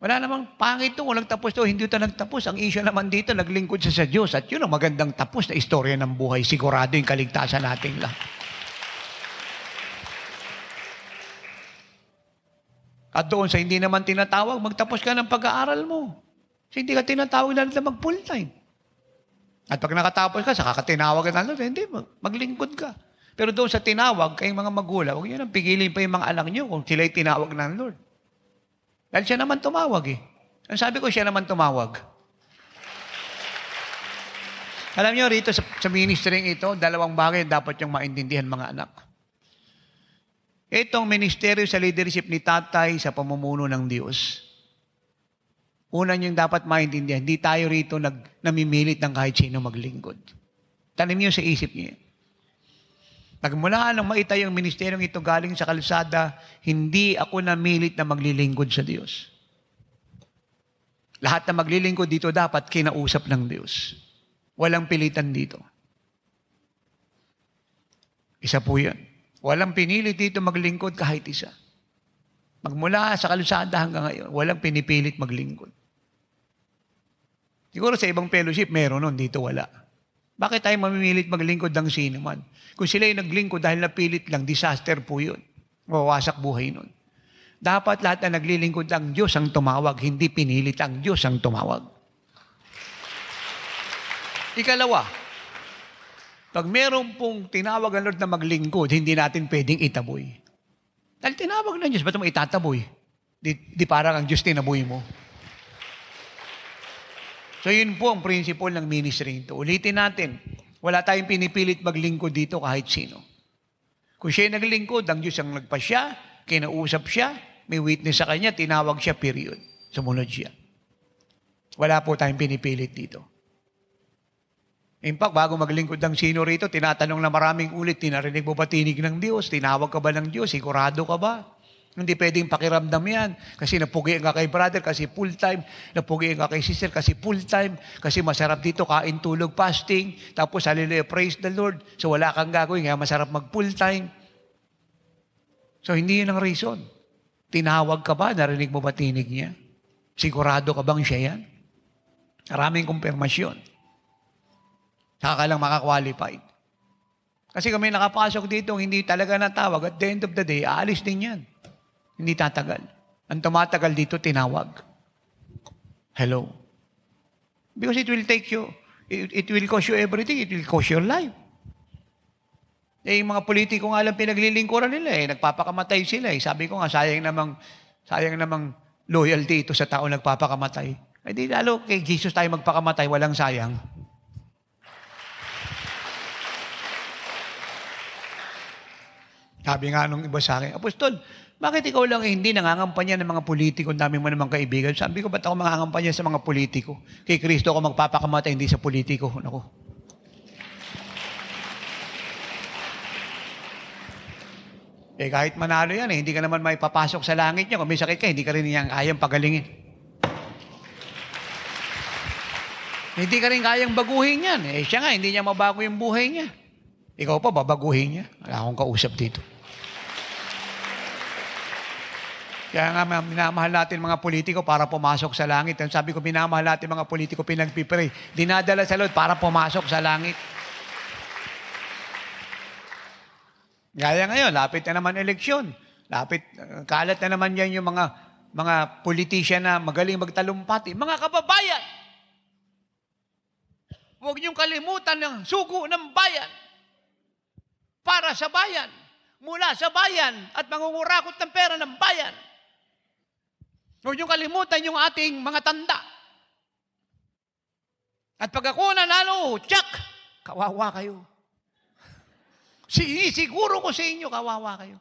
Wala namang pangit to, walang tapos to, hindi ito nagtapos. Ang issue naman dito, naglingkod siya sa Diyos. At yun ang magandang tapos na istorya ng buhay. Sigurado yung kaligtasan nating lahat. At doon sa hindi naman tinatawag, magtapos ka ng pag-aaral mo. Kasi hindi ka tinatawag na nila mag-full time. At pag nakatapos ka, saka ka tinawag na nila, hindi, maglingkod ka. Pero doon sa tinawag, kayong mga magulang, huwag nyo nang pigilin pa yung mga anak nyo kung sila'y tinawag ng Lord. Dahil siya naman tumawag eh. Ang sabi ko, siya naman tumawag. Alam nyo, rito sa, sa ministering ito, dalawang bagay dapat yung maintindihan mga anak. Itong ministeryo sa leadership ni tatay sa pamumuno ng Diyos. Una niyong dapat maintindihan, hindi tayo rito nag, namimilit ng kahit sino maglingkod. Tanim niyo sa isip niyo. Nagmula nang maitay ang ministeryong ito galing sa kalsada, hindi ako namilit na maglilingkod sa Diyos. Lahat na maglilingkod dito dapat kinausap ng Diyos. Walang pilitan dito. Isa po yan. Walang pinili dito maglingkod kahit isa. Magmula sa kalusada hanggang ngayon, walang pinipilit maglingkod. Siguro sa ibang fellowship, meron nun, dito wala. Bakit tayo mamimilit maglingkod ng sino man? Kung sila yung naglingkod dahil napilit lang, disaster po yun. Mawawasak buhay nun. Dapat lahat na naglilingkod ang Diyos ang tumawag, hindi pinilit ang Diyos ang tumawag. Ikalawa, pag meron pong tinawag ang Lord na maglingkod, hindi natin pwedeng itaboy. Dahil tinawag ng Diyos, ba't mo itataboy? Di, di parang ang Diyos tinaboy mo. So yun po ang principle ng ministry nito. Ulitin natin, wala tayong pinipilit maglingkod dito kahit sino. Kung siya naglingkod, ang Diyos ang nagpasya, kinausap siya, may witness sa kanya, tinawag siya, period. Sumunod siya. Wala po tayong pinipilit dito. In fact, bago maglingkod ng sino rito, tinatanong na maraming ulit, tinarinig mo ba tinig ng Diyos? Tinawag ka ba ng Diyos? Sigurado ka ba? Hindi pwedeng pakiramdam yan. Kasi napugiin ka kay brother, kasi full-time. Napugiin ka kay sister, kasi full-time. Kasi masarap dito, kain, tulog, fasting. Tapos, hallelujah, praise the Lord. So, wala kang gagawin, kaya masarap mag full-time. So, hindi yun ang reason. Tinawag ka ba? Narinig mo ba tinig niya? Sigurado ka bang siya yan? Maraming kumpirmasyon. Saka ka lang makakwalified. Kasi kami nakapasok dito, hindi talaga natawag. At the end of the day, aalis din yan. Hindi tatagal. Ang tumatagal dito, tinawag. Hello. Because it will take you, it, it will cost you everything, it will cost your life. Eh, yung mga politiko nga lang pinaglilingkuran nila eh, nagpapakamatay sila eh. Sabi ko nga, sayang namang, sayang namang loyalty ito sa tao nagpapakamatay. Eh di lalo kay Jesus tayo magpakamatay, walang sayang. Sabi nga nung iba sa akin, Apostol, bakit ikaw lang eh, hindi nangangampanya ng mga politiko? Ang dami mo namang kaibigan. Sabi ko, ba't ako mangangampanya sa mga politiko? Kay Kristo ako magpapakamatay, hindi sa politiko. Naku. Eh kahit manalo yan, eh, hindi ka naman may papasok sa langit niya. Kung may sakit ka, hindi ka rin niya kayang pagalingin. hindi ka rin kayang baguhin yan. Eh siya nga, hindi niya mabago yung buhay niya. Ikaw pa, babaguhin niya. Wala akong kausap dito. Kaya nga minamahal natin mga politiko para pumasok sa langit. Ang sabi ko, minamahal natin mga politiko, pinagpipray. Dinadala sa Lord para pumasok sa langit. Gaya ngayon, lapit na naman eleksyon. Lapit, uh, kalat na naman yan yung mga mga politisya na magaling magtalumpati. Mga kababayan, huwag niyong kalimutan ng sugo ng bayan para sa bayan, mula sa bayan at mangungurakot ng pera ng bayan. Huwag niyong kalimutan yung ating mga tanda. At pag ako nanalo, tsak, kawawa kayo. [LAUGHS] Siguro ko sa inyo, kawawa kayo.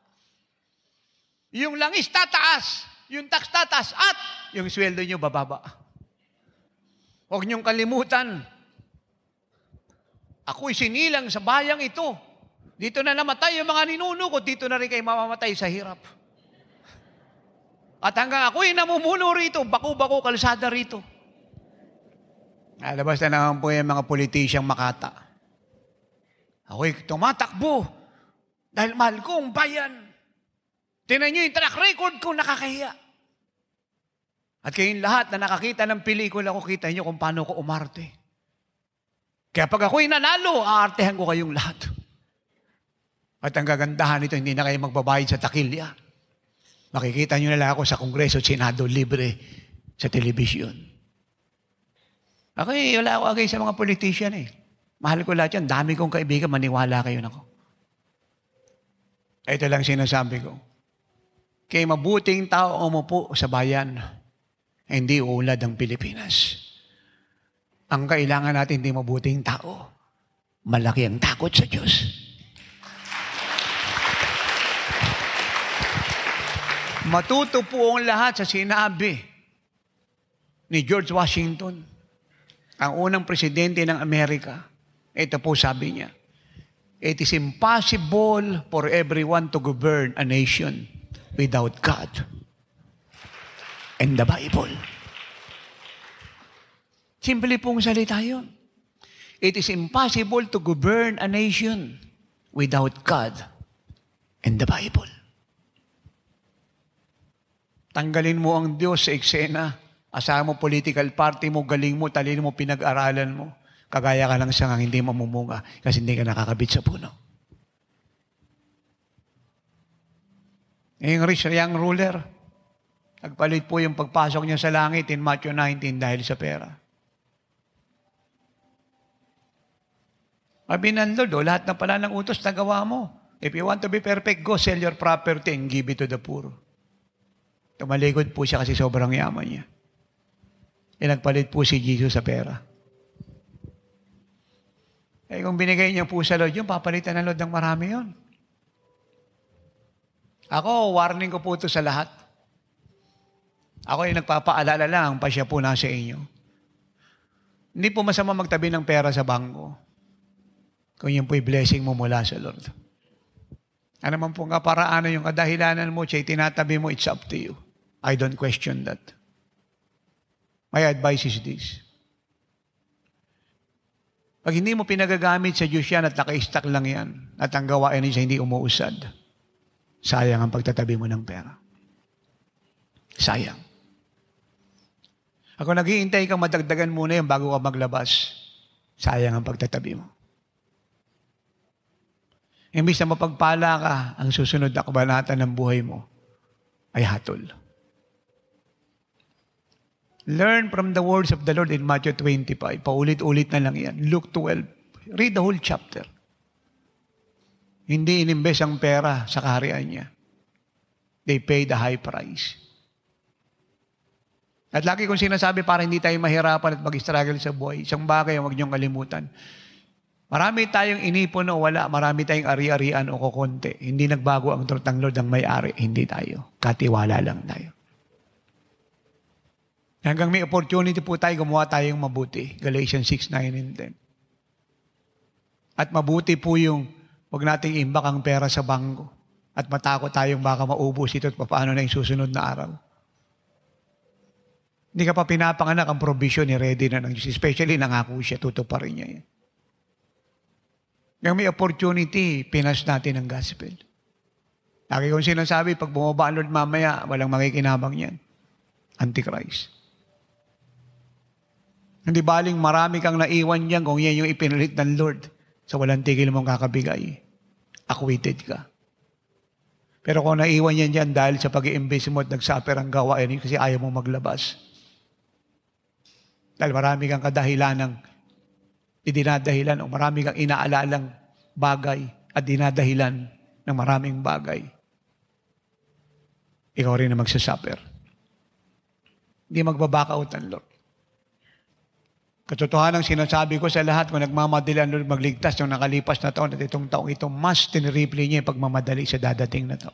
Yung langis tataas, yung tax tataas, at yung sweldo nyo bababa. Huwag niyong kalimutan. Ako'y sinilang sa bayang ito. Dito na namatay yung mga ninuno ko, dito na rin kayo mamamatay sa hirap. At hanggang ako'y namumuno rito, bako-bako kalsada rito. Alabas na naman po yung mga politisyang Makata. Ako'y tumatakbo dahil mahal kong bayan. Tinan nyo yung track record ko, nakakahiya. At kayong lahat na nakakita ng pelikula ko, kita niyo kung paano ko umarte. Kaya pag ako'y nanalo, aartehan ko kayong lahat. At ang gagandahan nito, hindi na kayo magbabayad sa takilya. Makikita nyo nila ako sa Kongreso, Senado, libre sa television. Ako eh, wala ako agay sa mga politician eh. Mahal ko lahat yan. Dami kong kaibigan, maniwala kayo nako. Ito lang sinasabi ko. Kay mabuting tao umupo sa bayan, hindi ulad ang Pilipinas. Ang kailangan natin hindi mabuting tao. Malaki ang takot sa Diyos. Matuto po lahat sa sinabi ni George Washington, ang unang presidente ng Amerika. Ito po sabi niya, It is impossible for everyone to govern a nation without God and the Bible. Simple pong salita yun. It is impossible to govern a nation without God and the Bible. Tanggalin mo ang Diyos sa eksena. Asahan mo political party mo, galing mo, talino mo, pinag-aralan mo. Kagaya ka lang siya siyang hindi mamumunga kasi hindi ka nakakabit sa puno. Ngayong rich young ruler, nagpalit po yung pagpasok niya sa langit in Matthew 19 dahil sa pera. Abinanlod, o, oh, lahat na pala ng utos na gawa mo. If you want to be perfect, go sell your property and give it to the poor. Tumalikod po siya kasi sobrang yaman niya. E nagpalit po si Jesus sa pera. Eh kung binigay niya po sa Lord yun, papalitan ng Lord ng marami yun. Ako, warning ko po ito sa lahat. Ako yung nagpapaalala lang pa siya po na sa inyo. Hindi po masama magtabi ng pera sa bangko. Kung yun po'y blessing mo mula sa Lord. Ano man po nga paraanan yung kadahilanan mo, siya tinatabi mo, it's up to you. I don't question that. My advice is this. Pag hindi mo pinagagamit sa Diyos yan at naka-stack lang yan, at ang gawain niya hindi umuusad, sayang ang pagtatabi mo ng pera. Sayang. Ako naghihintay kang madagdagan muna yung bago ka maglabas, sayang ang pagtatabi mo. Imbis na mapagpala ka, ang susunod na kabanata ng buhay mo ay hatol. Learn from the words of the Lord in Matthew 25. Paulit-ulit na lang yan. Luke 12. Read the whole chapter. Hindi inimbes ang pera sa kaharian niya. They pay the high price. At lagi kong sinasabi para hindi tayo mahirapan at mag-struggle sa buhay, isang bagay ang huwag niyong kalimutan. Marami tayong inipon o wala, marami tayong ari-arian o kukunti. Hindi nagbago ang truth ng Lord ang may-ari. Hindi tayo. Katiwala lang tayo. Hanggang may opportunity po tayo, gumawa tayong mabuti. Galatians 6, 9 and 10. At mabuti po yung huwag nating imbak ang pera sa bangko at matakot tayong baka maubos ito at paano na yung susunod na araw. Hindi ka pa pinapanganak ang provision ni ready na ng Diyos. Especially nangako siya, tutuparin niya yan. Kung may opportunity, pinas natin ang gospel. Lagi kong sinasabi, pag bumaba ang Lord mamaya, walang makikinabang yan. Antichrist. Hindi baling marami kang naiwan niyan kung yan yung ipinalit ng Lord. So walang tigil mong kakabigay. Acquitted ka. Pero kung naiwan niyan yan dahil sa pag iimbis mo at nagsuffer ang gawain kasi ayaw mo maglabas. Dahil marami kang kadahilan ng idinadahilan o marami kang inaalalang bagay at dinadahilan ng maraming bagay. Ikaw rin na magsasuffer. Hindi magbabakaut ang Lord. Katotohanan ang sinasabi ko sa lahat, kung nagmamadali ang Lord magligtas yung nakalipas na taon at itong taong ito, mas tiniriple niya yung pagmamadali sa dadating na taon.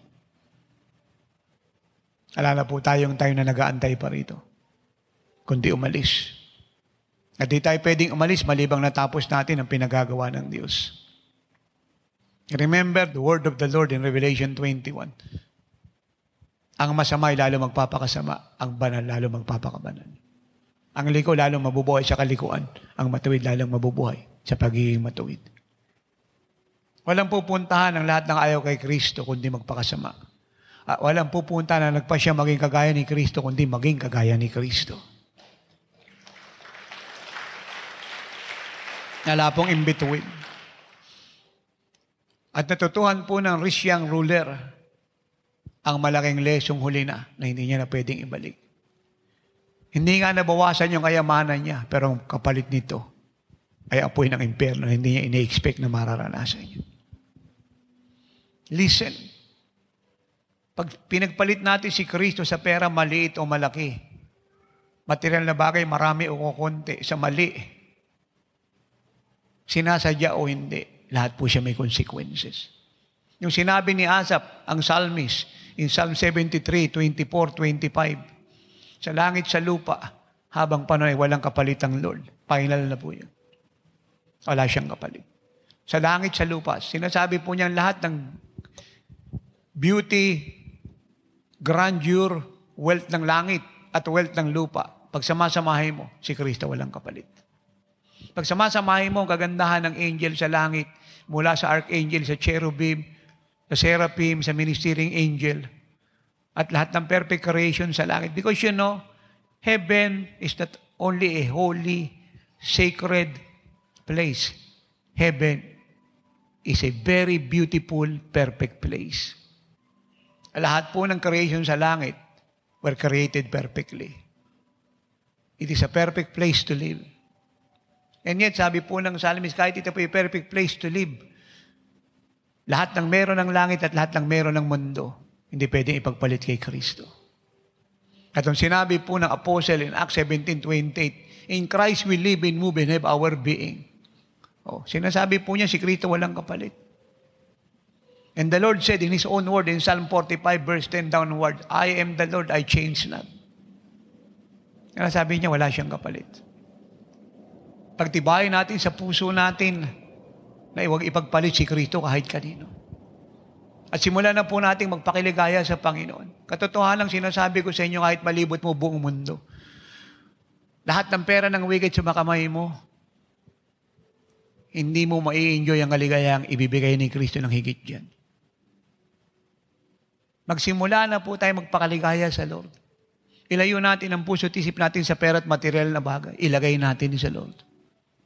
Alala po tayo yung tayo na nagaantay pa rito, kundi umalis. At di tayo pwedeng umalis malibang natapos natin ang pinagagawa ng Diyos. Remember the word of the Lord in Revelation 21. Ang masama ay lalo magpapakasama, ang banal lalo magpapakabanal. Ang liko lalong mabubuhay sa kalikuan. Ang matuwid lalong mabubuhay sa pagiging matuwid. Walang pupuntahan ang lahat ng ayaw kay Kristo kundi magpakasama. Uh, walang pupuntahan na nagpa siya maging kagaya ni Kristo kundi maging kagaya ni Kristo. Nalapong in between. At natutuhan po ng rich young ruler ang malaking lesong huli na na hindi niya na pwedeng ibalik. Hindi nga nabawasan yung kayamanan niya, pero ang kapalit nito ay apoy ng impyerno hindi niya ina-expect na mararanasan niya. Listen. Pag pinagpalit natin si Kristo sa pera maliit o malaki, material na bagay marami o kukunti, sa mali, sinasadya o hindi, lahat po siya may consequences. Yung sinabi ni Asap, ang psalmist, in Psalm 73, 24, 25, sa langit, sa lupa, habang panoy, walang kapalit ang Lord. Final na po yun. Wala siyang kapalit. Sa langit, sa lupa, sinasabi po niya lahat ng beauty, grandeur, wealth ng langit at wealth ng lupa. Pag samasamahin mo, si Kristo walang kapalit. Pag samasamahin mo ang kagandahan ng angel sa langit, mula sa archangel, sa cherubim, sa seraphim, sa ministering angel, at lahat ng perfect creation sa langit. Because you know, heaven is not only a holy, sacred place. Heaven is a very beautiful, perfect place. Lahat po ng creation sa langit were created perfectly. It is a perfect place to live. And yet, sabi po ng psalmist, kahit ito po yung perfect place to live, lahat ng meron ng langit at lahat ng meron ng mundo, hindi pwedeng ipagpalit kay Kristo. At ang sinabi po ng Apostle in Acts 17.28, In Christ we live and move and have our being. Oh, sinasabi po niya, si Kristo walang kapalit. And the Lord said in His own word in Psalm 45 verse 10 downward, I am the Lord, I change not. sabi niya, wala siyang kapalit. Pagtibayin natin sa puso natin na iwag ipagpalit si Kristo kahit kanino. At simulan na po nating magpakiligaya sa Panginoon. Katotohanan sinasabi ko sa inyo kahit malibot mo buong mundo. Lahat ng pera ng wicked sumakamay mo, hindi mo mai-enjoy ang kaligayang ibibigay ni Kristo ng higit dyan. Magsimula na po tayo magpakaligaya sa Lord. Ilayo natin ang puso at isip natin sa pera at material na bagay. Ilagay natin sa Lord.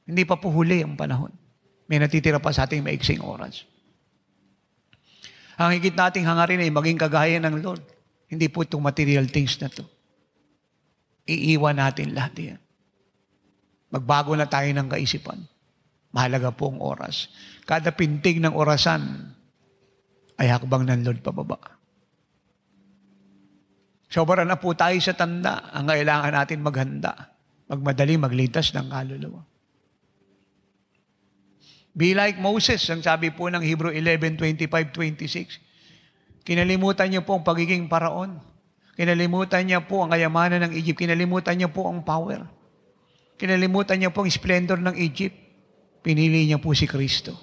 Hindi pa po huli ang panahon. May natitira pa sa ating maiksing oras. Ang higit nating hangarin ay maging kagaya ng Lord. Hindi po itong material things na to. Iiwan natin lahat yan. Magbago na tayo ng kaisipan. Mahalaga po ang oras. Kada pintig ng orasan ay hakbang ng Lord pababa. Sobra na po tayo sa tanda. Ang kailangan natin maghanda. Magmadali, maglitas ng kaluluwa. Be like Moses, ang sabi po ng Hebrew 1125 26. Kinalimutan niya po ang pagiging paraon. Kinalimutan niya po ang kayamanan ng Egypt. Kinalimutan niya po ang power. Kinalimutan niya po ang splendor ng Egypt. Pinili niya po si Kristo.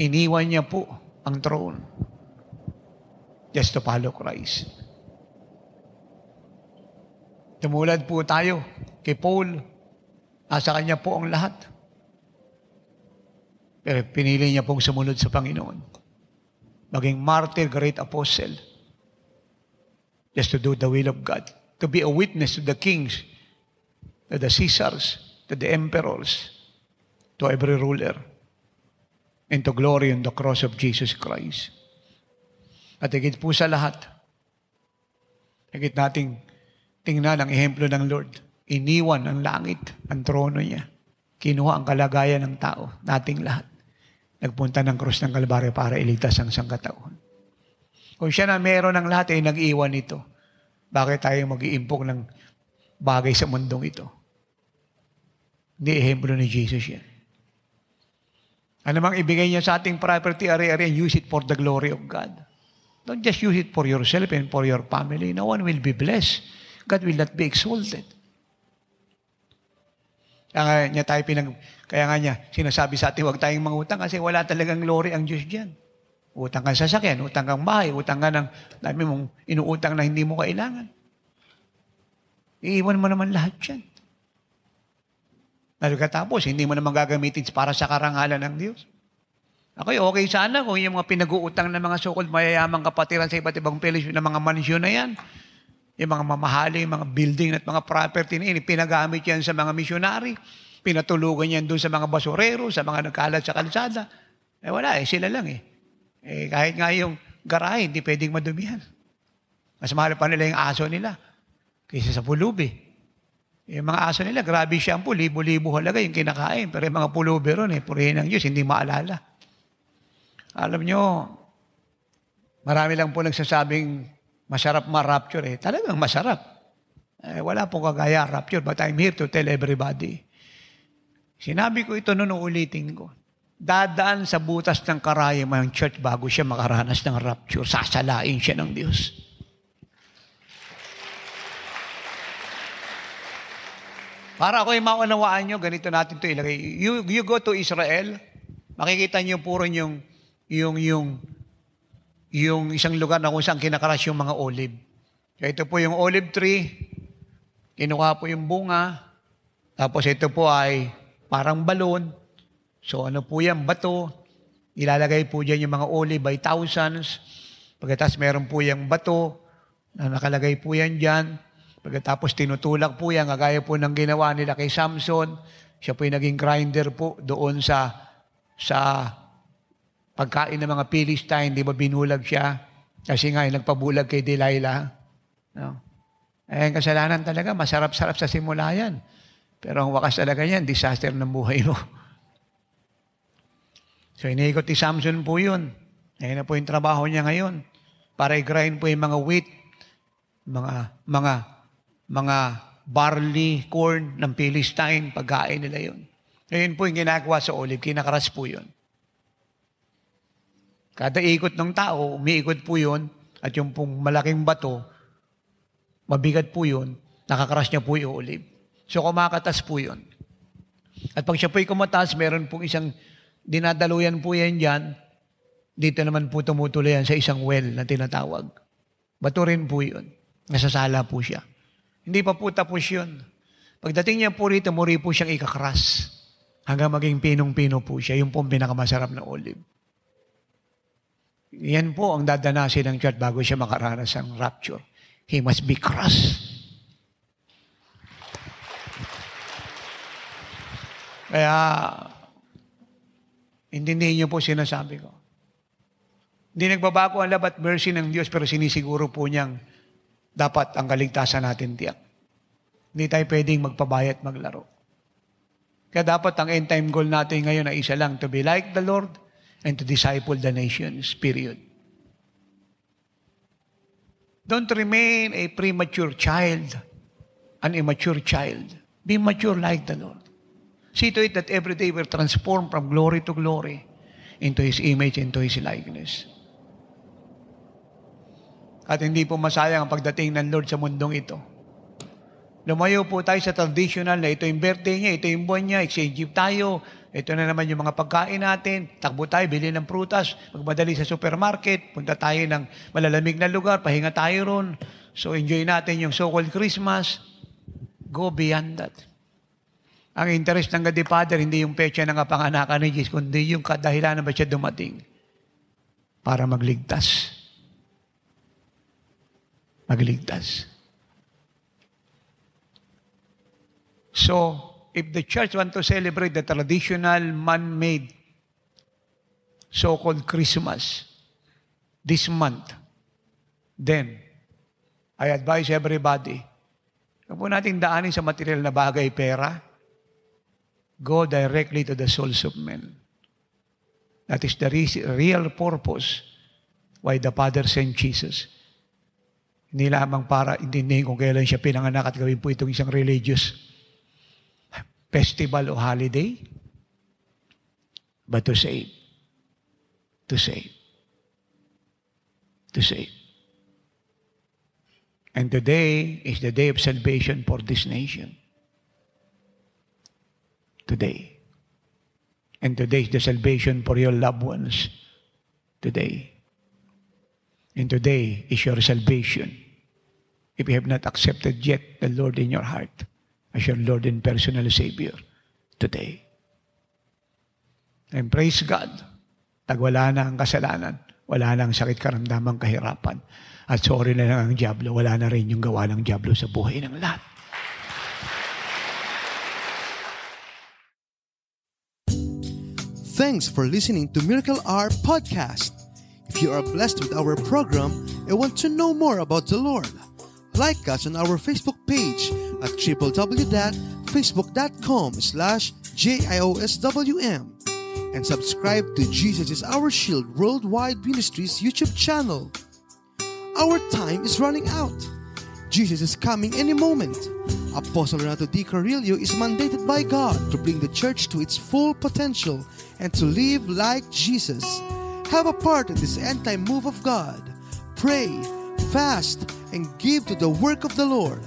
Iniwan niya po ang throne. Just to follow Christ. Tumulad po tayo kay Paul. Nasa kanya po ang lahat. Pero pinili niya pong sumunod sa Panginoon. Maging martyr, great apostle. Just to do the will of God. To be a witness to the kings, to the Caesars, to the emperors, to every ruler, and to glory on the cross of Jesus Christ. At higit po sa lahat, higit nating tingnan ang ehemplo ng Lord. Iniwan ang langit, ang trono niya. Kinuha ang kalagayan ng tao, nating lahat nagpunta ng krus ng Kalbaryo para iligtas ang sangkatauhan. Kung siya na meron ng lahat ay eh, nag-iwan nito, bakit tayo mag-iimpok ng bagay sa mundong ito? Hindi ehemplo ni Jesus yan. Ano mang ibigay niya sa ating property, ari-ari, use it for the glory of God. Don't just use it for yourself and for your family. No one will be blessed. God will not be exalted. Kaya niya tayo pinag... Kaya nga niya, sinasabi sa atin, huwag tayong mangutang kasi wala talagang glory ang Diyos diyan. Utang kang sasakyan, utang kang bahay, utang ka ng dami mong inuutang na hindi mo kailangan. Iiwan mo naman lahat yan. Nagkatapos, hindi mo naman gagamitin para sa karangalan ng Diyos. Ako'y okay sana kung yung mga pinag-uutang ng mga so-called mayayamang kapatiran sa iba't ibang Pilipinas ng mga mansyon na yan. Yung mga mamahaling, mga building at mga property na ini, pinagamit yan sa mga missionary, Pinatulugan yan doon sa mga basurero, sa mga nagkalat sa kalsada. Eh wala eh, sila lang eh. Eh kahit nga yung garahe, hindi pwedeng madumihan. Mas mahal pa nila yung aso nila kaysa sa pulubi. Eh, yung mga aso nila, grabe siya ang libo-libo halaga yung kinakain. Pero yung mga pulubi ron, eh, purihin ng Diyos, hindi maalala. Alam nyo, marami lang po nagsasabing Masarap ma-rapture eh. Talagang masarap. Eh, wala pong kagaya rapture, but I'm here to tell everybody. Sinabi ko ito noon ulitin ko. Dadaan sa butas ng karayama yung church bago siya makaranas ng rapture. Sasalain siya ng Diyos. Para ako maunawaan nyo, ganito natin ito ilagay. You, you go to Israel, makikita nyo puro yung, yung, yung yung isang lugar na kung saan kinakaras yung mga olive. Kaya ito po yung olive tree, kinuha po yung bunga, tapos ito po ay parang balon. So ano po yan, bato. Ilalagay po dyan yung mga olive by thousands. Pagkatapos meron po yung bato na nakalagay po yan dyan. Pagkatapos tinutulak po yan, kagaya po ng ginawa nila kay Samson. Siya po yung naging grinder po doon sa sa pagkain ng mga Philistine, di ba binulag siya? Kasi nga, eh, nagpabulag kay Delilah. No? Eh, kasalanan talaga, masarap-sarap sa simula yan. Pero ang wakas talaga yan, disaster ng buhay mo. [LAUGHS] so, iniikot ni Samson po yun. Ngayon na po yung trabaho niya ngayon. Para i-grind po yung mga wheat, mga, mga, mga barley, corn ng Philistine, pagkain nila yun. Ngayon po yung ginagawa sa olive, kinakaras po yun. Kada ikot ng tao, umiikot po yun, at yung pong malaking bato, mabigat po yun, nakakrush niya po yung olive. So kumakatas po yun. At pag siya po'y kumatas, meron pong isang dinadaluyan po yan dyan, dito naman po tumutuloy yan sa isang well na tinatawag. Bato rin po yun. Nasasala po siya. Hindi pa po tapos yun. Pagdating niya po rito, muli po siyang ikakras. Hanggang maging pinong-pino po siya. Yung pong pinakamasarap na olive. Yan po ang dadanasin ng church bago siya makaranas ng rapture. He must be crushed. Kaya, intindihin niyo po sinasabi ko. Hindi nagbabago ang love at mercy ng Diyos pero sinisiguro po niyang dapat ang kaligtasan natin tiyak. Hindi tayo pwedeng magpabayat maglaro. Kaya dapat ang end time goal natin ngayon ay isa lang, to be like the Lord and to disciple the nations, period. Don't remain a premature child, an immature child. Be mature like the Lord. See to it that every day we're transformed from glory to glory into His image, into His likeness. At hindi po masayang ang pagdating ng Lord sa mundong ito. Lumayo po tayo sa traditional na ito yung birthday niya, ito yung buwan niya, exchange tayo, ito na naman yung mga pagkain natin. Takbo tayo, bili ng prutas. Magmadali sa supermarket. Punta tayo ng malalamig na lugar. Pahinga tayo ron. So enjoy natin yung so-called Christmas. Go beyond that. Ang interest ng God the Father, hindi yung pecha ng kapanganakan ni Jesus, kundi yung kadahilan na ba siya dumating para magligtas. Magligtas. So, if the church want to celebrate the traditional man-made so-called Christmas this month, then I advise everybody, huwag po natin daanin sa material na bagay, pera. Go directly to the souls of men. That is the real purpose why the Father sent Jesus. Hindi lamang para intindihin kung kailan siya pinanganak at gawin po itong isang religious festival or holiday, but to save. To save. To save. And today is the day of salvation for this nation. Today. And today is the salvation for your loved ones. Today. And today is your salvation. If you have not accepted yet the Lord in your heart. as your Lord and personal Savior today. And praise God, tagwala na ang kasalanan, wala na ang sakit karamdaman, kahirapan. At sorry na lang ang Diablo, wala na rin yung gawa ng Diablo sa buhay ng lahat. Thanks for listening to Miracle Hour Podcast. If you are blessed with our program and want to know more about the Lord, Like us on our Facebook page at www.facebook.com slash J-I-O-S-W-M and subscribe to Jesus is Our Shield Worldwide Ministries YouTube channel. Our time is running out. Jesus is coming any moment. Apostle Renato Di Carrillo is mandated by God to bring the church to its full potential and to live like Jesus. Have a part in this end time move of God. Pray, fast, and give to the work of the Lord.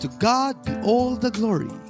To God be all the glory